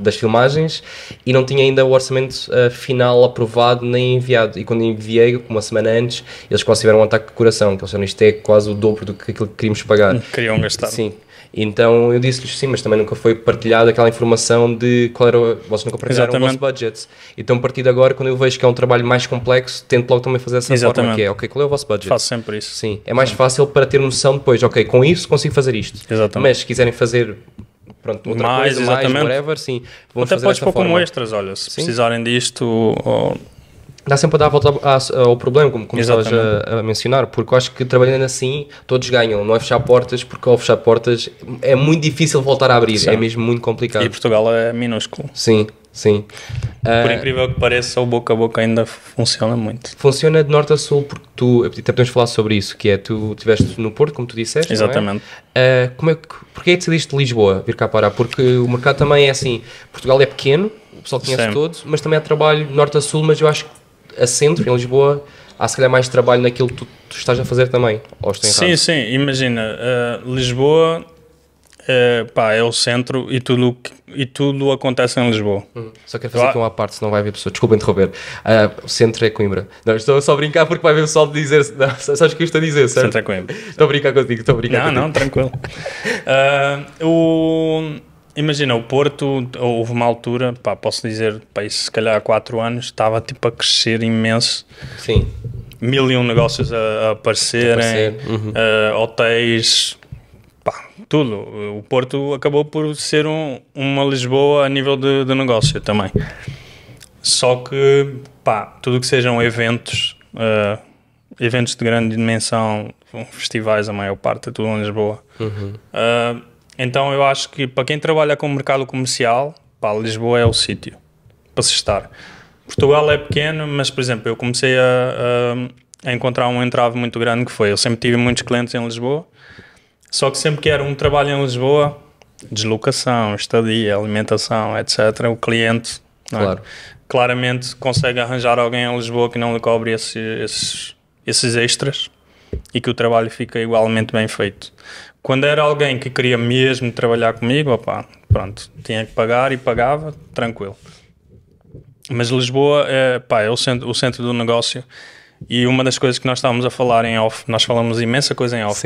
das filmagens e não tinha ainda o orçamento uh, final aprovado nem enviado. E quando enviei, uma semana antes, eles quase tiveram um ataque de coração, que eles disseram isto é quase o dobro do que aquilo que queríamos pagar. Queriam gastar. Sim. Então eu disse-lhes sim, mas também nunca foi partilhada aquela informação de qual era. O, vocês nunca partilharam Exatamente. o vosso budget. Então, a partir de agora, quando eu vejo que é um trabalho mais complexo, tento logo também fazer essa Exatamente. forma que é, ok, qual é o vosso budget? Faço sempre isso. Sim, é mais sim. fácil para ter noção depois, ok, com isso consigo fazer isto. Exatamente. Mas se quiserem fazer pronto, outra mais, coisa, exatamente. mais, whatever, sim. Até podes pôr forma. como extras, olha, se sim. precisarem disto, ou, dá sempre para dar a volta ao problema, como começavas a, a mencionar, porque eu acho que trabalhando assim todos ganham, não é fechar portas, porque ao fechar portas é muito difícil voltar a abrir, sim. é mesmo muito complicado. E Portugal é minúsculo. Sim, sim. Por uh, incrível que pareça, o boca a boca ainda funciona muito. Funciona de norte a sul, porque tu, até podemos falar sobre isso, que é, tu estiveste no Porto, como tu disseste, é? Exatamente. É? Uh, como é que, porquê é decidiste Lisboa vir cá parar? Porque o mercado também é assim, Portugal é pequeno, o pessoal conhece sim. todos, mas também há trabalho norte a sul, mas eu acho que centro em Lisboa, há se calhar mais trabalho naquilo que tu, tu estás a fazer também. Ou estou sim, sim, imagina, uh, Lisboa é, pá, é o centro e tudo, e tudo acontece em Lisboa. Hum, só quero fazer ah. aqui uma parte, senão vai haver pessoas. Desculpa interromper. Uh, o centro é Coimbra. Não, estou só a brincar porque vai haver pessoal de dizer. Não, *laughs* sabes o que eu estou a dizer, certo? Centro é Coimbra. Estou a brincar contigo, estou a brincar Não, contigo. não, tranquilo. uh, *laughs* o Imagina, o Porto, houve uma altura, pá, posso dizer, pá, isso se calhar há 4 anos, estava tipo a crescer imenso. Sim. Mil e um negócios a, a aparecerem, aparecer. uhum. uh, hotéis, pá, tudo. O Porto acabou por ser um, uma Lisboa a nível de, de negócio também. Só que, pá, tudo que sejam eventos, uh, eventos de grande dimensão, festivais, a maior parte, é tudo em Lisboa. Uhum. Uh, então eu acho que para quem trabalha com o mercado comercial, pá, Lisboa é o sítio para se estar. Portugal é pequeno, mas por exemplo, eu comecei a, a, a, encontrar um entrave muito grande que foi. Eu sempre tive muitos clientes em Lisboa, só que sempre que era um trabalho em Lisboa, deslocação, estadia, alimentação, etc., o cliente é? claro. é? claramente consegue arranjar alguém em Lisboa que não lhe cobre esse, esses, esses extras e que o trabalho fica igualmente bem feito. Quando era alguém que queria mesmo trabalhar comigo, opa, pronto, tinha que pagar e pagava, tranquilo. Mas Lisboa é, pá, é o, centro, o centro do negócio e uma das coisas que nós estávamos a falar em off, nós falamos imensa coisa em off,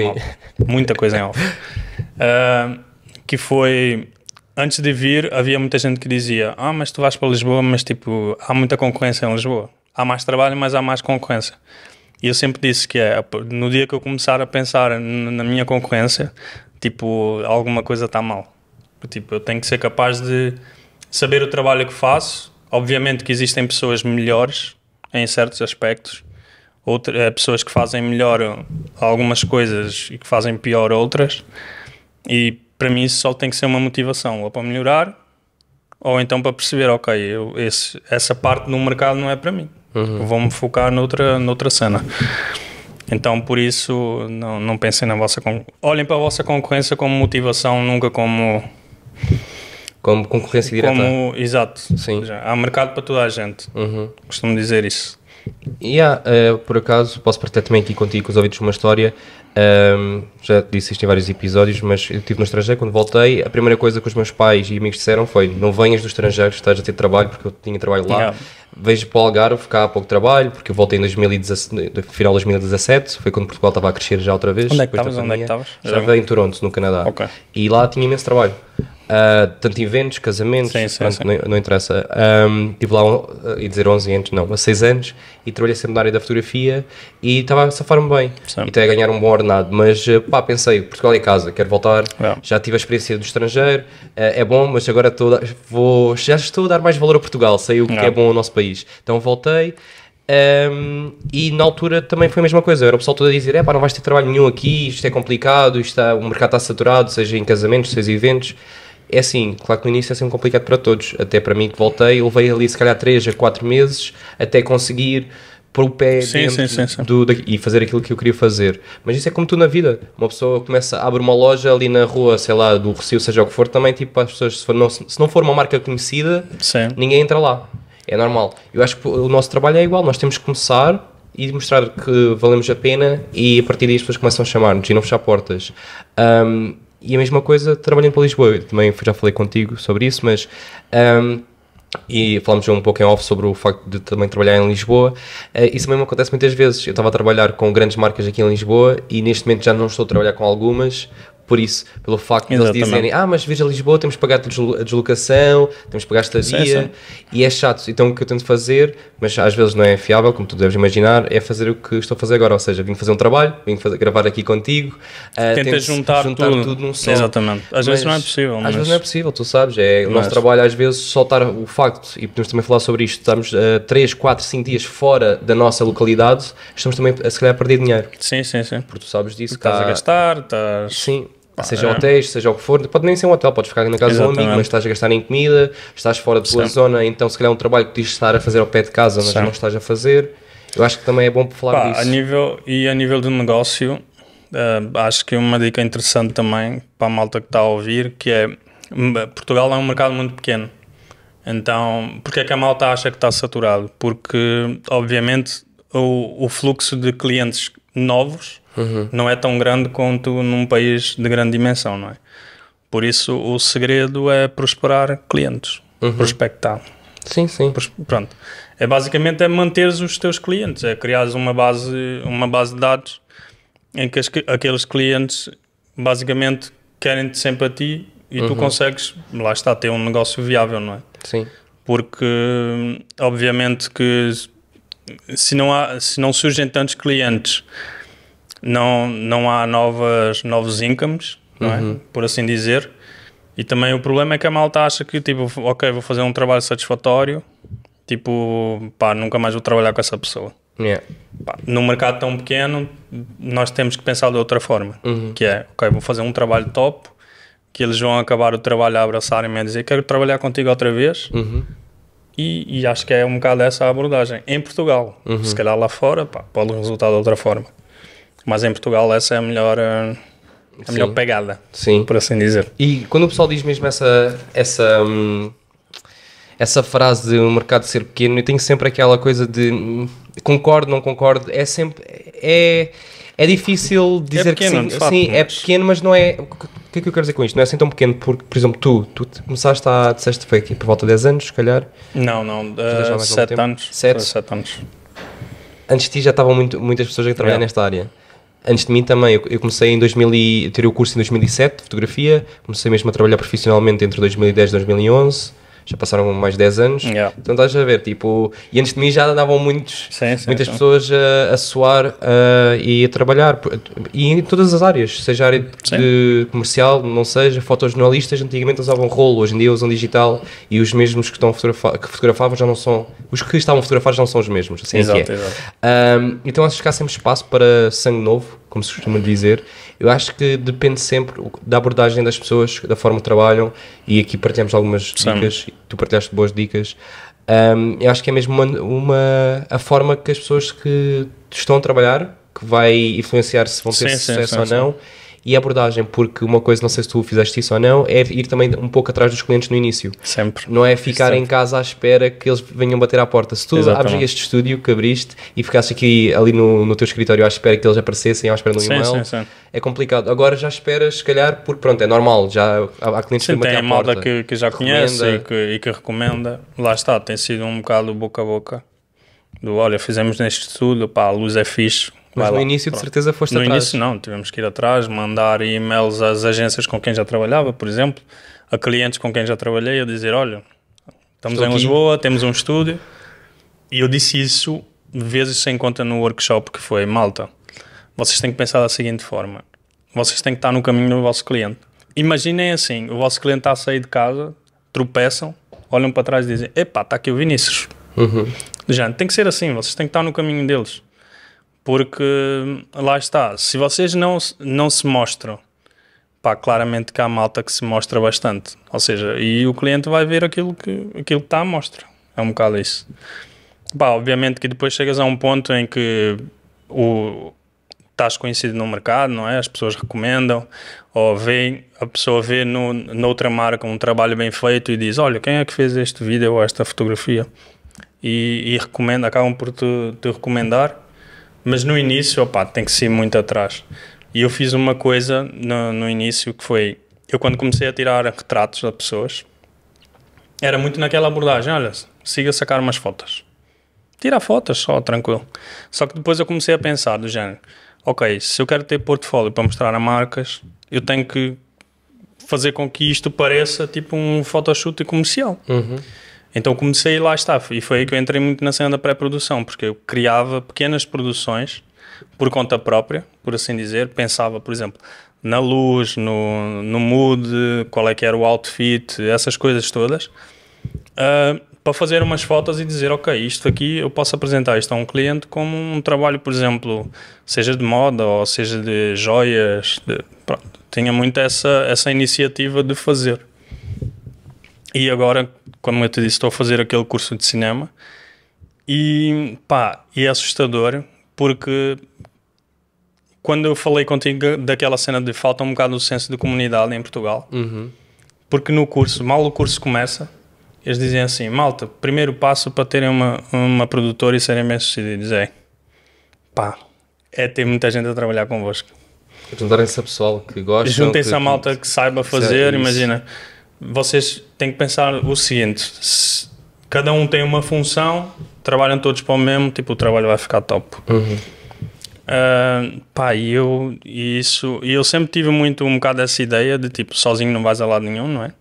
muita coisa em off, uh, *laughs* que foi antes de vir havia muita gente que dizia ah mas tu vais para Lisboa mas tipo há muita concorrência em Lisboa há mais trabalho mas há mais concorrência e eu sempre disse que é, no dia que eu começar a pensar na minha concorrência, tipo, alguma coisa está mal. Tipo, eu tenho que ser capaz de saber o trabalho que faço. Obviamente que existem pessoas melhores em certos aspectos, outra, eh, pessoas que fazem melhor algumas coisas e que fazem pior outras. E para mim isso só tem que ser uma motivação, ou para melhorar, ou então para perceber, ok, eu, esse, essa parte no mercado não é para mim. Uhum. Vou me focar noutra, noutra cena. Então, por isso, não, não pensem na vossa Olhem para a vossa concorrência como motivação, nunca como. Como concorrência direta. Como, exato. Sim. Há mercado para toda a gente. Uhum. Costumo dizer isso. E yeah, uh, eh, por acaso, posso partilhar também aqui contigo, com os ouvidos, uma história. Um, já disse isto em vários episódios, mas eu estive no estrangeiro. Quando voltei, a primeira coisa que os meus pais e amigos disseram foi: Não venhas do estrangeiro, estás a ter trabalho, porque eu tinha trabalho lá. Yeah. Vejo para o Algarve, cá há pouco trabalho, porque eu voltei em 2017, final de 2017, foi quando Portugal estava a crescer já outra vez. Onde é que estavas? Onde é que estavas? em Toronto, no Canadá. Okay. E lá tinha imenso trabalho. Uh, tanto eventos, casamentos, sim, sim, pronto, sim. Não, não, interessa. Um, estive ah, lá, e dizer 11 anos, não, há 6 anos, e trabalhei sempre na área da fotografia e estava a safar-me bem. Sim. E até a ganhar um bom ordenado. Mas ah, pá, pensei, Portugal é casa, quero voltar, já tive a experiência do estrangeiro, uh, é bom, mas agora estou, vou, já estou a dar mais valor a Portugal, sei o que é bom ao nosso país. Então voltei. Um, e na altura também foi a mesma coisa. Era o pessoal todo a dizer: é pá, não vais ter trabalho nenhum aqui, isto é complicado, isto está, o mercado está saturado, seja em casamentos, seja em eventos. É assim, claro que no início é sempre complicado para todos. Até para mim que voltei, eu levei ali se calhar 3 a 4 meses até conseguir pôr o pé sim, dentro sim, sim, Do, e fazer aquilo que eu queria fazer. Mas isso é como tu na vida. Uma pessoa começa, abre uma loja ali na rua, sei lá, do Recio, seja o que for, também tipo as pessoas, se, for, não, se não for uma marca conhecida, ninguém entra lá. É normal. Eu acho que o nosso trabalho é igual, nós temos que começar e mostrar que valemos a pena e a partir daí as pessoas começam a chamar-nos e não fechar portas. Um, e a mesma coisa trabalhando para Lisboa. Eu também já falei contigo sobre isso, mas. Um, e falamos um pouco em off sobre o facto de também trabalhar em Lisboa. Uh, isso mesmo acontece muitas vezes. Eu estava a trabalhar com grandes marcas aqui em Lisboa e neste momento já não estou a trabalhar com algumas por isso, pelo facto de Exatamente. eles dizerem, ah, mas veja a Lisboa, temos que pagar a deslocação, temos que pagar a estadia, e é chato. Então o que eu tento fazer, mas às vezes não é fiável, como tu deves imaginar, é fazer o que estou a fazer agora, ou seja, vim fazer um trabalho, vim fazer, gravar aqui contigo. Uh, Tenta juntar, juntar tudo. tudo num só. Exatamente. Às mas, vezes não é possível. Às vezes não é possível, tu sabes, é mas... o nosso trabalho às vezes soltar o facto, e podemos também falar sobre isto, estamos uh, 3, 4, 5 dias fora da nossa localidade, estamos também a se calhar a perder dinheiro. Sim, sim, sim. Porque tu sabes disso. Porque estás a tá- gastar, estás... Sim, Pá, seja é. hotéis, seja o que for, pode nem ser um hotel, podes ficar na casa Exatamente. de um amigo, mas estás a gastar em comida, estás fora da tua zona, então se calhar é um trabalho que tens de estar a fazer ao pé de casa, mas não estás a fazer. Eu acho que também é bom falar pá, disso. A nível, e a nível do negócio, uh, acho que uma dica interessante também para a malta que está a ouvir, que é hum, Portugal é um mercado muito pequeno. Então, porque é que a malta acha que está saturado? Porque, obviamente, o, o fluxo de clientes novos Uhum. Não é tão grande quanto num país de grande dimensão, não é? Por isso, o segredo é prosperar clientes, uhum. prospectar. Sim, sim. pronto. É basicamente é manter os teus clientes, é criar uma base, uma base de dados em que as, aqueles clientes basicamente querem-te sempre a ti e uhum. tu consegues, lá está, ter um negócio viável, não é? Sim. Porque, obviamente, que se não, há, se não surgem tantos clientes não, não há novas, novos incomes, não é? Uhum. por assim dizer. E também o problema é que a malta acha que, tipo, ok, vou fazer um trabalho satisfatório, tipo, pá, nunca mais vou trabalhar com essa pessoa. Yeah. Pá, num mercado tão pequeno, nós temos que pensar de outra forma, uhum. que é, ok, vou fazer um trabalho top, que eles vão acabar o trabalho a abraçarem-me a dizer, quero trabalhar contigo outra vez, uhum. e, e, acho que é um bocado essa a abordagem. Em Portugal, uhum. se calhar lá fora, pá, pode resultar de outra forma. Mas em Portugal essa é a melhor, eh, a Sim. melhor pegada, Sim. por assim dizer. E quando o pessoal diz mesmo essa, essa, hum, essa frase de o mercado ser pequeno, eu tenho sempre aquela coisa de hum, concordo, não concordo, é sempre... É, é difícil é dizer é pequeno, que sim, fato, sim é mas... é pequeno, mas não é. O que é que eu quero dizer com isto? Não é assim tão pequeno, porque, por exemplo, tu, tu começaste a. disseste foi aqui por volta de 10 anos, se calhar? Não, não, uh, eh, 7 anos. anos. Antes de ti já estavam muito, muitas pessoas a trabalhar é. nesta área antes de mim também, eu, eu comecei em 2000 e, tirei o curso em 2007 de fotografia, comecei mesmo a trabalhar profissionalmente entre 2010 e 2011 já passaram mais de 10 anos. Yeah. Então estás a ver, tipo, e antes de mim já andavam muitos, sim, sim, muitas pessoas a, a suar a, e a trabalhar, e em todas as áreas, seja a área de, comercial, não seja, fotojornalistas, antigamente usavam rolo, hoje em dia usam digital e os mesmos que, estão fotografa que fotografavam já não são, os que estavam fotografados não são os mesmos, assim é é. exato, é Um, então acho que há sempre espaço para sangue novo, como se costuma dizer. Eu acho que depende sempre da abordagem das pessoas, da forma que trabalham, e aqui partilhamos algumas Sim. dicas, tu partilhaste boas dicas. Um, eu acho que é mesmo uma, uma, a forma que as pessoas que estão a trabalhar que vai influenciar se vão ter sim, sucesso sim, sim, ou não e a abordagem, porque uma coisa, não sei se tu fizeste isso ou não, é ir também um pouco atrás dos clientes no início. Sempre. Não é ficar Sempre. em casa à espera que eles venham bater à porta. Se tu Exatamente. abres este estúdio que abriste e ficaste aqui ali no, no teu escritório à espera que eles aparecessem, à espera do um e-mail, sim, sim. é complicado. Agora já esperas, se calhar, porque pronto, é normal, já há, clientes sim, que batem à porta. Tem malta que, que já conhece e que, e que recomenda. Lá está, tem sido um bocado boca a boca. Do, olha, fizemos neste estudo, pá, a luz é fixe, mas no início, pronto. de certeza, foste no atrás. No início, não. Tivemos que ir atrás, mandar e-mails às agências com quem já trabalhava, por exemplo, a clientes com quem já trabalhei, a dizer: Olha, estamos Estou em aqui. Lisboa, temos um estúdio. E eu disse isso vezes sem conta no workshop que foi Malta. Vocês têm que pensar da seguinte forma: vocês têm que estar no caminho do vosso cliente. Imaginem assim: o vosso cliente está a sair de casa, tropeçam, olham para trás e dizem: Epá, está aqui o Vinícius. Uhum. Já, tem que ser assim, vocês têm que estar no caminho deles. Porque lá está, se vocês não, não se mostram, pá, claramente que há malta que se mostra bastante. Ou seja, e o cliente vai ver aquilo que, aquilo que está à mostra. É um bocado isso. Pá, obviamente que depois chegas a um ponto em que o, estás conhecido no mercado, não é? As pessoas recomendam, ou vem, a pessoa vê no, noutra marca um trabalho bem feito e diz: Olha, quem é que fez este vídeo ou esta fotografia? E, e recomenda, acabam por te, te recomendar. Mas no início, opá, tem que ser muito atrás. E eu fiz uma coisa no, no início que foi... Eu quando comecei a tirar retratos a pessoas, era muito naquela abordagem, olha, siga sacar umas fotos. Tira fotos só, tranquilo. Só que depois eu comecei a pensar do género, ok, se eu quero ter portfólio para mostrar a marcas, eu tenho que fazer com que isto pareça tipo um photoshoot comercial. Uhum. Então comecei lá está, e foi aí que eu entrei muito na cena da pré-produção, porque eu criava pequenas produções por conta própria, por assim dizer, pensava, por exemplo, na luz, no, no mood, qual é que era o outfit, essas coisas todas, uh, para fazer umas fotos e dizer, ok, isto aqui eu posso apresentar isto a um cliente como um trabalho, por exemplo, seja de moda ou seja de joias, de, pronto, tinha muito essa, essa iniciativa de fazer. E agora quando eu te disse, estou a fazer aquele curso de cinema e pá, e é assustador porque quando eu falei contigo daquela cena de falta um bocado do senso de comunidade em Portugal, uhum. porque no curso, mal o curso começa, eles dizem assim: malta, primeiro passo para terem uma, uma produtora e serem bem sucedidos é pá, é ter muita gente a trabalhar convosco. Juntarem-se a pessoal que gosta. Juntem-se a malta que saiba é fazer, é imagina vocês têm que pensar o seguinte: se cada um tem uma função, trabalham todos para o mesmo, tipo, o trabalho vai ficar top. Uhum. Uh, pá, e eu, isso, e eu sempre tive muito um bocado essa ideia de tipo, sozinho não vais a lado nenhum, não é?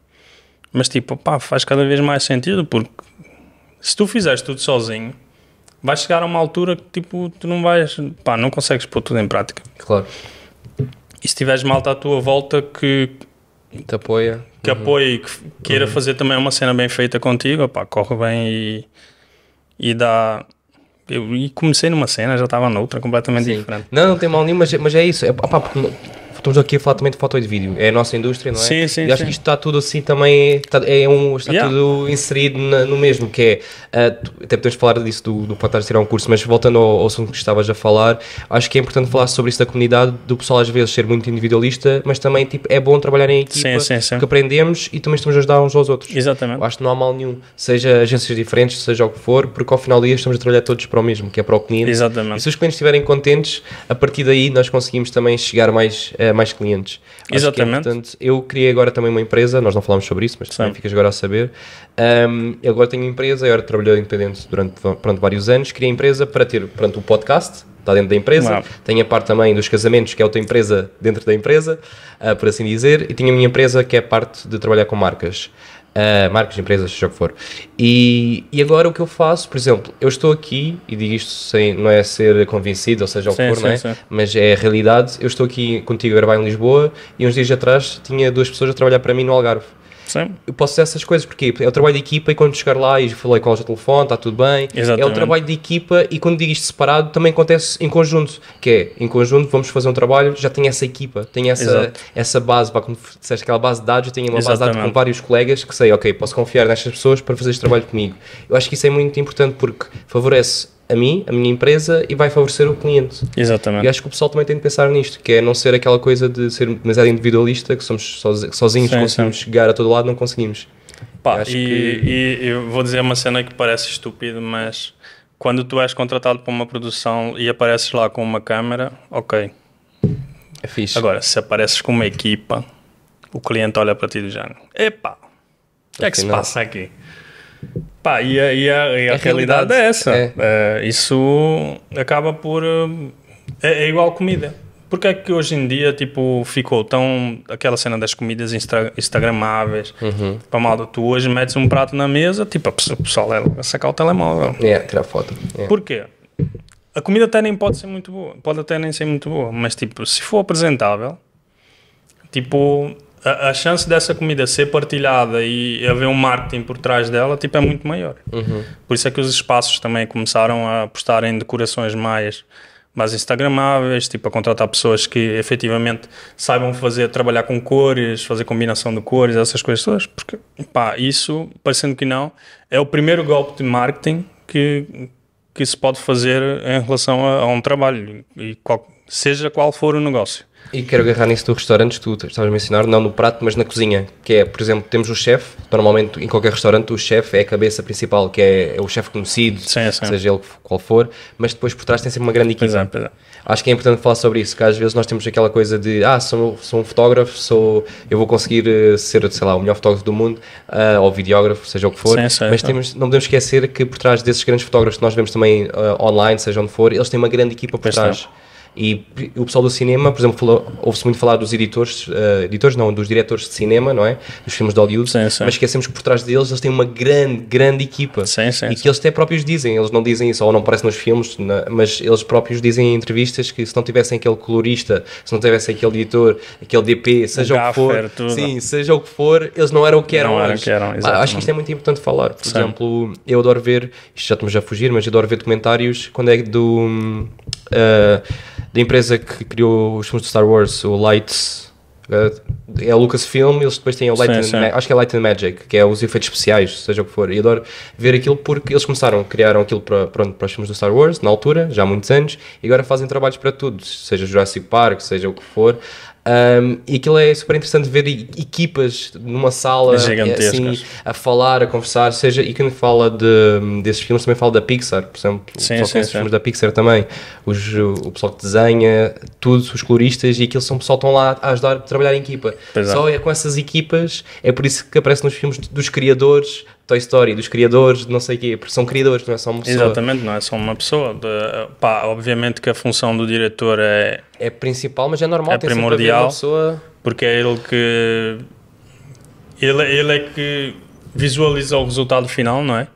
Mas tipo, pá, faz cada vez mais sentido porque se tu fizeres tudo sozinho, vais chegar a uma altura que tipo, tu não vais, pá, não consegues pôr tudo em prática. Claro. E se tiveres malta à tua volta que te apoia, que uhum. apoie, que queira uhum. fazer também uma cena bem feita contigo, opa, corre bem e, e dá. Eu e comecei numa cena, já estava noutra, completamente Sim. diferente. Não, não tem mal nenhum, mas, mas é isso. É, opa, estamos aqui a falar também de foto de vídeo, é a nossa indústria, não é? Sim, sim. E acho sim. que isto está tudo assim também, está, é um, está yeah. tudo inserido na, no mesmo, que é, uh, até podemos falar disso do, do de tirar um curso, mas voltando ao, ao assunto que estavas a falar, acho que é importante falar sobre isso da comunidade, do pessoal às vezes ser muito individualista, mas também tipo, é bom trabalhar em equipa, sim, sim, que aprendemos e também estamos a ajudar uns aos outros. Exatamente. Eu acho que não há mal nenhum, seja agências diferentes, seja o que for, porque ao final do dia estamos a trabalhar todos para o mesmo, que é para o cliente. Exatamente. E se os clientes estiverem contentes, a partir daí nós conseguimos também chegar mais, uh, mais clientes. É Exatamente. Que, eu criei agora também uma empresa, nós não falámos sobre isso, mas Sim. também ficas agora a saber. Um, eu agora tenho uma empresa, eu era trabalhador independente durante pronto, vários anos, criei a empresa para ter pronto, o podcast, está dentro da empresa, tenho a parte também dos casamentos, que é outra empresa dentro da empresa, uh, por assim dizer, e tenho a minha empresa que é a parte de trabalhar com marcas uh, marcas, empresas, seja o que for. E, e agora o que eu faço, por exemplo, eu estou aqui, e digo isto sem, não é ser convencido, ou seja, o que for, não é? Mas é a realidade, eu estou aqui contigo a gravar em Lisboa e uns dias atrás tinha duas pessoas a trabalhar para mim no Algarve. Sim. Eu posso dizer essas coisas, porque é o trabalho de equipa e quando chegar lá e falei com eles ao telefone, está tudo bem. Exatamente. É o trabalho de equipa e quando digo isto separado, também acontece em conjunto, que é, em conjunto vamos fazer um trabalho, já tem essa equipa, tem essa, essa base, para quando disseste, aquela base de dados, eu tenho uma Exatamente. base de dados com vários colegas que sei, ok, posso confiar nestas pessoas para fazer este trabalho comigo. Eu acho que isso é muito importante porque favorece a mim, a minha empresa e vai favorecer o cliente. Exatamente. E acho que o pessoal também tem de pensar nisto, que é não ser aquela coisa de ser demasiado individualista, que somos sozinhos, sim, conseguimos sim. chegar a todo lado, não conseguimos. Pá, e, que... e, eu vou dizer uma cena que parece estúpido, mas quando tu és contratado para uma produção e apareces lá com uma câmera, ok. É fixe. Agora, se apareces com uma equipa, o cliente olha para ti do género, epá, o que é que se passa aqui? Pá, e a, e a, e a, a é realidade, realidade, é essa. É. é isso acaba por. Eh, é, é, igual comida. Porque é que hoje em dia tipo, ficou tão. aquela cena das comidas instra, Instagramáveis? Uhum. Para mal, tu hoje metes um prato na mesa, tipo, o pessoal é sacar o telemóvel. É, tirar foto. É. Porquê? A comida até nem pode ser muito boa, pode até nem ser muito boa, mas tipo, se for apresentável, tipo, a, a, chance dessa comida ser partilhada e haver um marketing por trás dela tipo, é muito maior. Uhum. Por isso é que os espaços também começaram a apostar em decorações mais, mais instagramáveis, tipo a contratar pessoas que efetivamente saibam fazer, trabalhar com cores, fazer combinação de cores, essas coisas todas, porque pá, isso, parecendo que não, é o primeiro golpe de marketing que, que se pode fazer em relação a, a um trabalho, e qual, seja qual for o negócio. E quero agarrar nisso do restaurante que tu estavas a mencionar, não no prato, mas na cozinha, que é, por exemplo, temos o chefe, normalmente em qualquer restaurante o chefe é a cabeça principal, que é, é o chefe conhecido, sim, sim. seja ele qual for, mas depois por trás tem sempre uma grande equipa. Pois é, pois é. Acho que é importante falar sobre isso, que às vezes nós temos aquela coisa de, ah, sou, sou um fotógrafo, sou, eu vou conseguir eh, ser, sei lá, o melhor fotógrafo do mundo, uh, ou videógrafo, seja o que for, sim, mas temos, não podemos esquecer que por trás desses grandes fotógrafos que nós vemos também uh, online, seja onde for, eles têm uma grande equipa por pois trás. Não e o pessoal do cinema, por exemplo, ouve-se muito falar dos editores, uh, editores não, dos diretores de cinema, não é? Dos filmes de Hollywood, sim, sim. mas esquecemos que por trás deles eles têm uma grande, grande equipa. Sim, e que eles até próprios dizem, eles não dizem isso, ou não aparecem nos filmes, mas eles próprios dizem em entrevistas que se não tivessem aquele colorista, se não tivessem aquele editor, aquele DP, seja o, o que for, tudo. sim, seja o que for, eles não eram o que eram. Não eram o que eram, ah, Acho que isto é muito importante falar. Por exemplo, eu adoro ver, isto já estamos a fugir, mas eu adoro ver documentários quando é do. Uh, da empresa que criou os filmes de Star Wars, o Lights, eh, é a Lucasfilm, eles depois têm o Light sim, sim. acho que é Light and Magic, que é os efeitos especiais, seja o que for. E adoro ver aquilo porque eles começaram, criaram aquilo para, pronto, para os filmes do Star Wars, na altura, já há muitos anos, e agora fazem trabalhos para tudo, seja Jurassic Park, seja o que for. Um, e aquilo é super interessante ver equipas numa sala é assim, a falar, a conversar, seja, e quando fala de, desses filmes também fala da Pixar, por exemplo, sim, o pessoal sim, sim. filmes da Pixar também, os, o pessoal que desenha, todos os coloristas e aquilo são pessoal que estão lá a ajudar a trabalhar em equipa. Pois é. Só é. é com essas equipas, é por isso que aparece nos filmes dos criadores Toy Story, dos criadores, de não sei o quê, porque são criadores, não é só uma pessoa. Exatamente, não é só uma pessoa. De, pá, obviamente que a função do diretor é... É principal, mas é normal. É primordial, pessoa... porque é ele que... Ele, ele é que visualiza o resultado final, não é?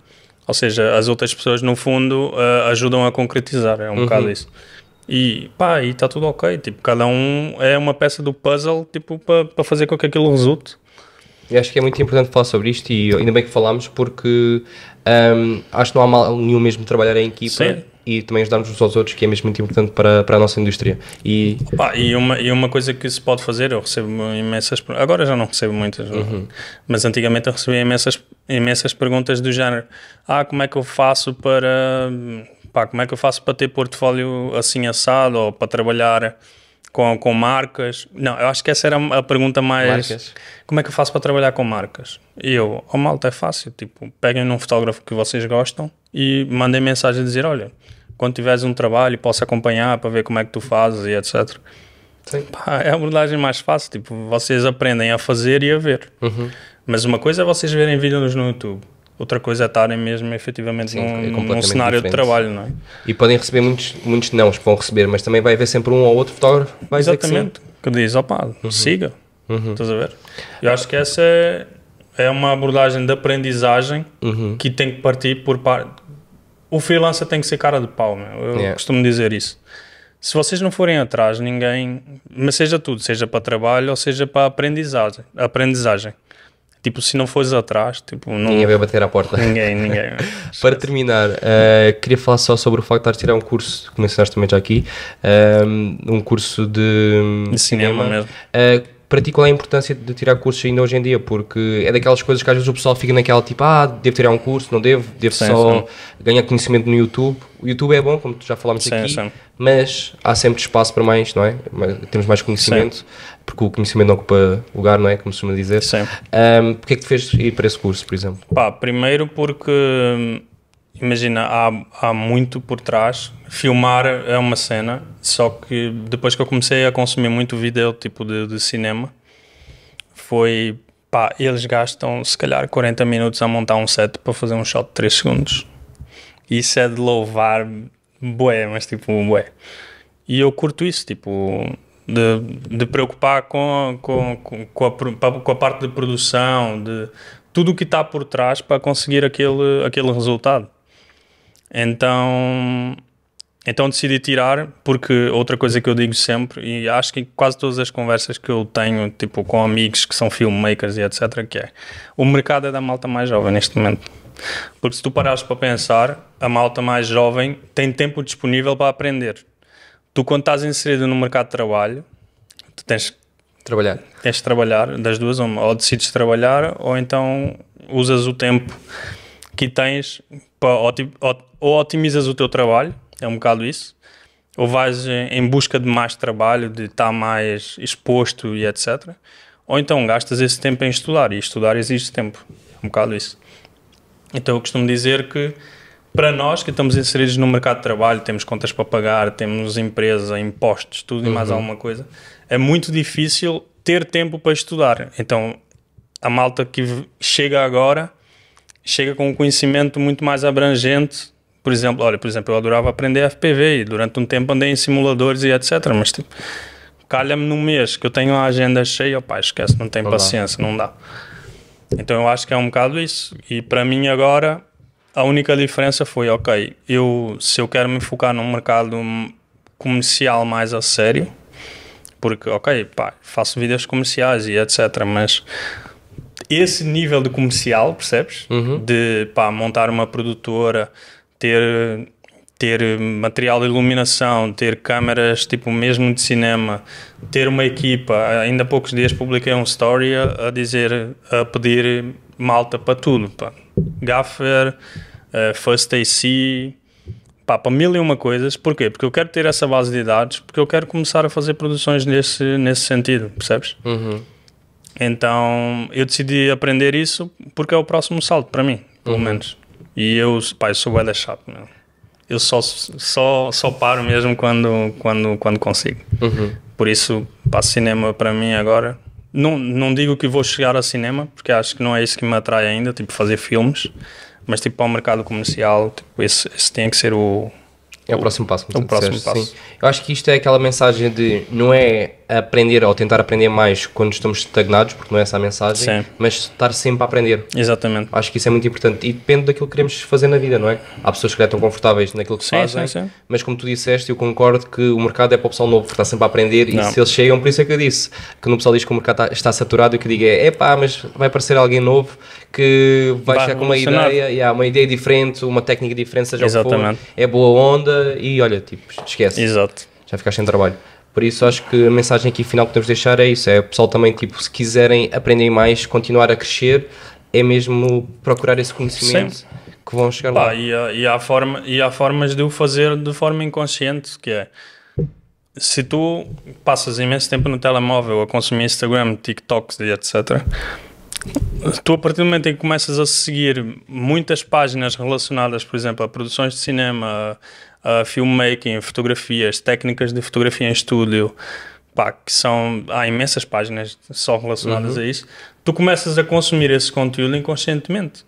Ou seja, as outras pessoas, no fundo, eh, ajudam a concretizar, é um uhum. bocado isso. E pá, e está tudo ok, tipo, cada um é uma peça do puzzle, tipo, para fazer com que aquilo resulte. Eu acho que é muito importante falar sobre isto e ainda bem que falámos porque um, acho que não há mal nenhum mesmo trabalhar em equipa Sim. e também ajudarmos uns aos outros, que é mesmo muito importante para, para a nossa indústria. E... Opa, e, uma, e uma coisa que se pode fazer, eu recebo imensas agora já não recebo muitas, é? uhum. mas antigamente eu recebia imensas, imensas perguntas do género, ah, como é que eu faço para... Pá, como é que eu faço para ter portfólio assim assado ou para trabalhar com, com marcas. Não, eu acho que essa era a pergunta mais. Marcas. Como é que eu faço para trabalhar com marcas? E eu, oh malta, é fácil. Tipo, peguem num fotógrafo que vocês gostam e mandem mensagem a dizer: olha, quando tiveres um trabalho, posso acompanhar para ver como é que tu fazes e etc. Pá, é a abordagem mais fácil. Tipo, vocês aprendem a fazer e a ver. Uhum. Mas uma coisa é vocês verem vídeos no YouTube outra coisa é estarem mesmo efetivamente Sim, num, é num cenário diferente. de trabalho, não é? E podem receber muitos, muitos não que vão receber, mas também vai haver sempre um ou outro fotógrafo vai Exatamente, que, que, diz, opa, uhum. siga, uhum. estás a ver? Eu acho que essa é, é uma abordagem de aprendizagem uhum. que tem que partir por parte... O freelancer tem que ser cara de pau, meu. eu yeah. costumo dizer isso. Se vocês não forem atrás, ninguém, mas seja tudo, seja para trabalho ou seja para aprendizagem, aprendizagem Tipo, se não fores atrás, tipo, não... Ninguém vai bater à porta. Ninguém, ninguém. *laughs* Para terminar, uh, queria falar só sobre o facto de estar a tirar um curso, começaste também já aqui, eh, um curso de, de cinema, cinema, mesmo. Uh, para ti, qual é a importância de tirar cursos ainda hoje em dia? Porque é daquelas coisas que às vezes o pessoal fica naquela tipo, ah, devo tirar um curso, não devo, devo sim, só sim. ganhar conhecimento no YouTube. O YouTube é bom, como já falámos sim, aqui, mas há sempre espaço para mais, não é? Temos mais conhecimento, porque o conhecimento não ocupa lugar, não é? Como se costuma dizer. Sim. Um, Porquê é que te fez ir para esse curso, por exemplo? Pá, primeiro porque imagina, há, há muito por trás. Filmar é uma cena, só que depois que eu comecei a consumir muito vídeo, tipo de, de cinema, foi pá, eles gastam se calhar 40 minutos a montar um set para fazer um shot de 3 segundos. Isso é de louvar, bué, mas tipo, bué. E eu curto isso, tipo, de, de preocupar com, com, com, com, a, com a parte de produção, de tudo o que está por trás para conseguir aquele, aquele resultado. Então, então decidi tirar, porque outra coisa que eu digo sempre, e acho que quase todas as conversas que eu tenho, tipo com amigos que são filmmakers e etc, que é, o mercado é da malta mais jovem neste momento. Porque se tu parares para pensar, a malta mais jovem tem tempo disponível para aprender. Tu quando estás inserido no mercado de trabalho, tu tens trabalhar. Tens de trabalhar das duas, uma, ou decides trabalhar ou então usas o tempo que tens para ou otimizas o teu trabalho, é um bocado isso, ou vais em busca de mais trabalho, de estar mais exposto e etc. Ou então gastas esse tempo em estudar, e estudar exige tempo, é um bocado isso. Então eu costumo dizer que para nós que estamos inseridos no mercado de trabalho, temos contas para pagar, temos empresa, impostos, tudo uhum. e mais uhum. alguma coisa, é muito difícil ter tempo para estudar. Então a malta que chega agora chega com um conhecimento muito mais abrangente. Por exemplo, olha, por exemplo, eu adorava aprender FPV e durante um tempo andei em simuladores e etc. Mas tipo, calha-me num mês que eu tenho a agenda cheia, pá, esquece, não tenho Olá. paciência, não dá. Então eu acho que é um bocado isso. E para mim agora a única diferença foi, ok, eu se eu quero me focar num mercado comercial mais a sério, porque ok, pá, faço vídeos comerciais e etc, mas esse nível de comercial, percebes? Uhum. De pá, montar uma produtora, ter, ter material de iluminação, ter câmaras tipo mesmo de cinema, ter uma equipa. Ainda há poucos dias publiquei um story a, dizer, a pedir malta para tudo, pá. Gaffer, uh, First AC, pá, para mil e uma coisas. Porquê? Porque eu quero ter essa base de dados, porque eu quero começar a fazer produções nesse, nesse sentido, percebes? Uhum. Então eu decidi aprender isso porque é o próximo salto para mim, pelo uhum. menos. E eu, pai, sou o chato, meu. Eu só, só, só paro mesmo quando, quando, quando consigo. Uhum. Por isso, para cinema para mim agora. Não, não digo que vou chegar a cinema, porque acho que não é isso que me atrai ainda, tipo fazer filmes. Mas, tipo, para o mercado comercial, tipo, esse, esse tem que ser o, é o próximo passo. É o próximo passo. Eu acho que isto é aquela mensagem de não é aprender ou tentar aprender mais quando estamos estagnados, porque não é essa a mensagem, Sim. mas estar sempre a aprender. Exatamente. Acho que isso é muito importante e depende daquilo que queremos fazer na vida, não é? Há pessoas que já estão confortáveis naquilo que sim, fazem, sim, sim. mas como tu disseste, eu concordo que o mercado é para o pessoal novo, que está sempre a aprender não. e se eles chegam, por isso é que eu disse, que no pessoal diz que o mercado está, está saturado, e que digo é, pá, mas vai aparecer alguém novo que vai, vai chegar com uma ideia, e há uma ideia diferente, uma técnica diferente, seja Exatamente. o que for, é boa onda e olha, tipo, esquece. Exato. Já ficaste sem trabalho. Por isso acho que a mensagem aqui final que podemos deixar é isso, é o pessoal também, tipo, se quiserem aprender mais, continuar a crescer, é mesmo procurar esse conhecimento. Sim. Que vão chegar Pá, lá. E, há, e, há forma, e há formas de o fazer de forma inconsciente, que é se tu passas imenso tempo no telemóvel a consumir Instagram, TikToks e etc., Tu, a partir do momento em que começas a seguir muitas páginas relacionadas, por exemplo, a produções de cinema, a filmmaking, fotografias, técnicas de fotografia em estúdio, pá, que são. Há imensas páginas só relacionadas uhum. a isso. Tu começas a consumir esse conteúdo inconscientemente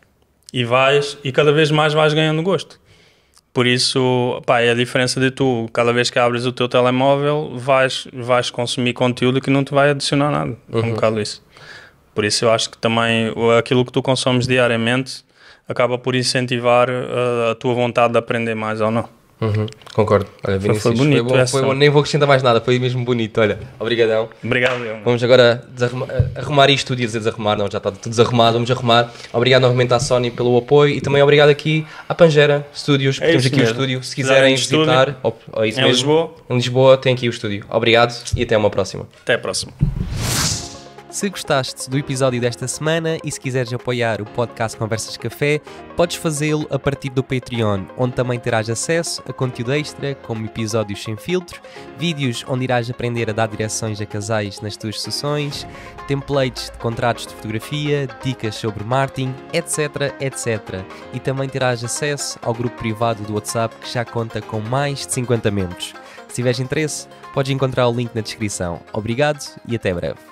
e vais, e cada vez mais vais ganhando gosto. Por isso, pá, é a diferença de tu, cada vez que abres o teu telemóvel, vais, vais consumir conteúdo que não te vai adicionar nada. É uhum. um bocado isso. Por isso eu acho que também aquilo que tu consomes diariamente acaba por incentivar a, eh, a tua vontade de aprender mais ou não. Uhum, concordo. Olha, foi, foi bonito. Foi bom, foi bom, nem vou acrescentar mais nada, foi mesmo bonito. Olha, obrigadão. Obrigado, Leon. Vamos agora eh, arrumar isto, dias dizer desarrumar, não, já está tudo desarrumado, vamos arrumar. Obrigado novamente à Sony pelo apoio e também obrigado aqui à Pangera Studios, é temos aqui mesmo. o estúdio. Se quiserem visitar, ou, ou é em mesmo, Lisboa. Em Lisboa tem aqui o estúdio. Obrigado e até uma próxima. Até a próxima. Se gostaste do episódio desta semana e se quiseres apoiar o podcast Conversas Café, podes fazê-lo a partir do Patreon, onde também terás acesso a conteúdo extra, como episódios sem filtro, vídeos onde irás aprender a dar direções a casais nas tuas sessões, templates de contratos de fotografia, dicas sobre marketing, etc, etc. E também terás acesso ao grupo privado do WhatsApp que já conta com mais de 50 membros. Se tiveres interesse, podes encontrar o link na descrição. Obrigado e até breve.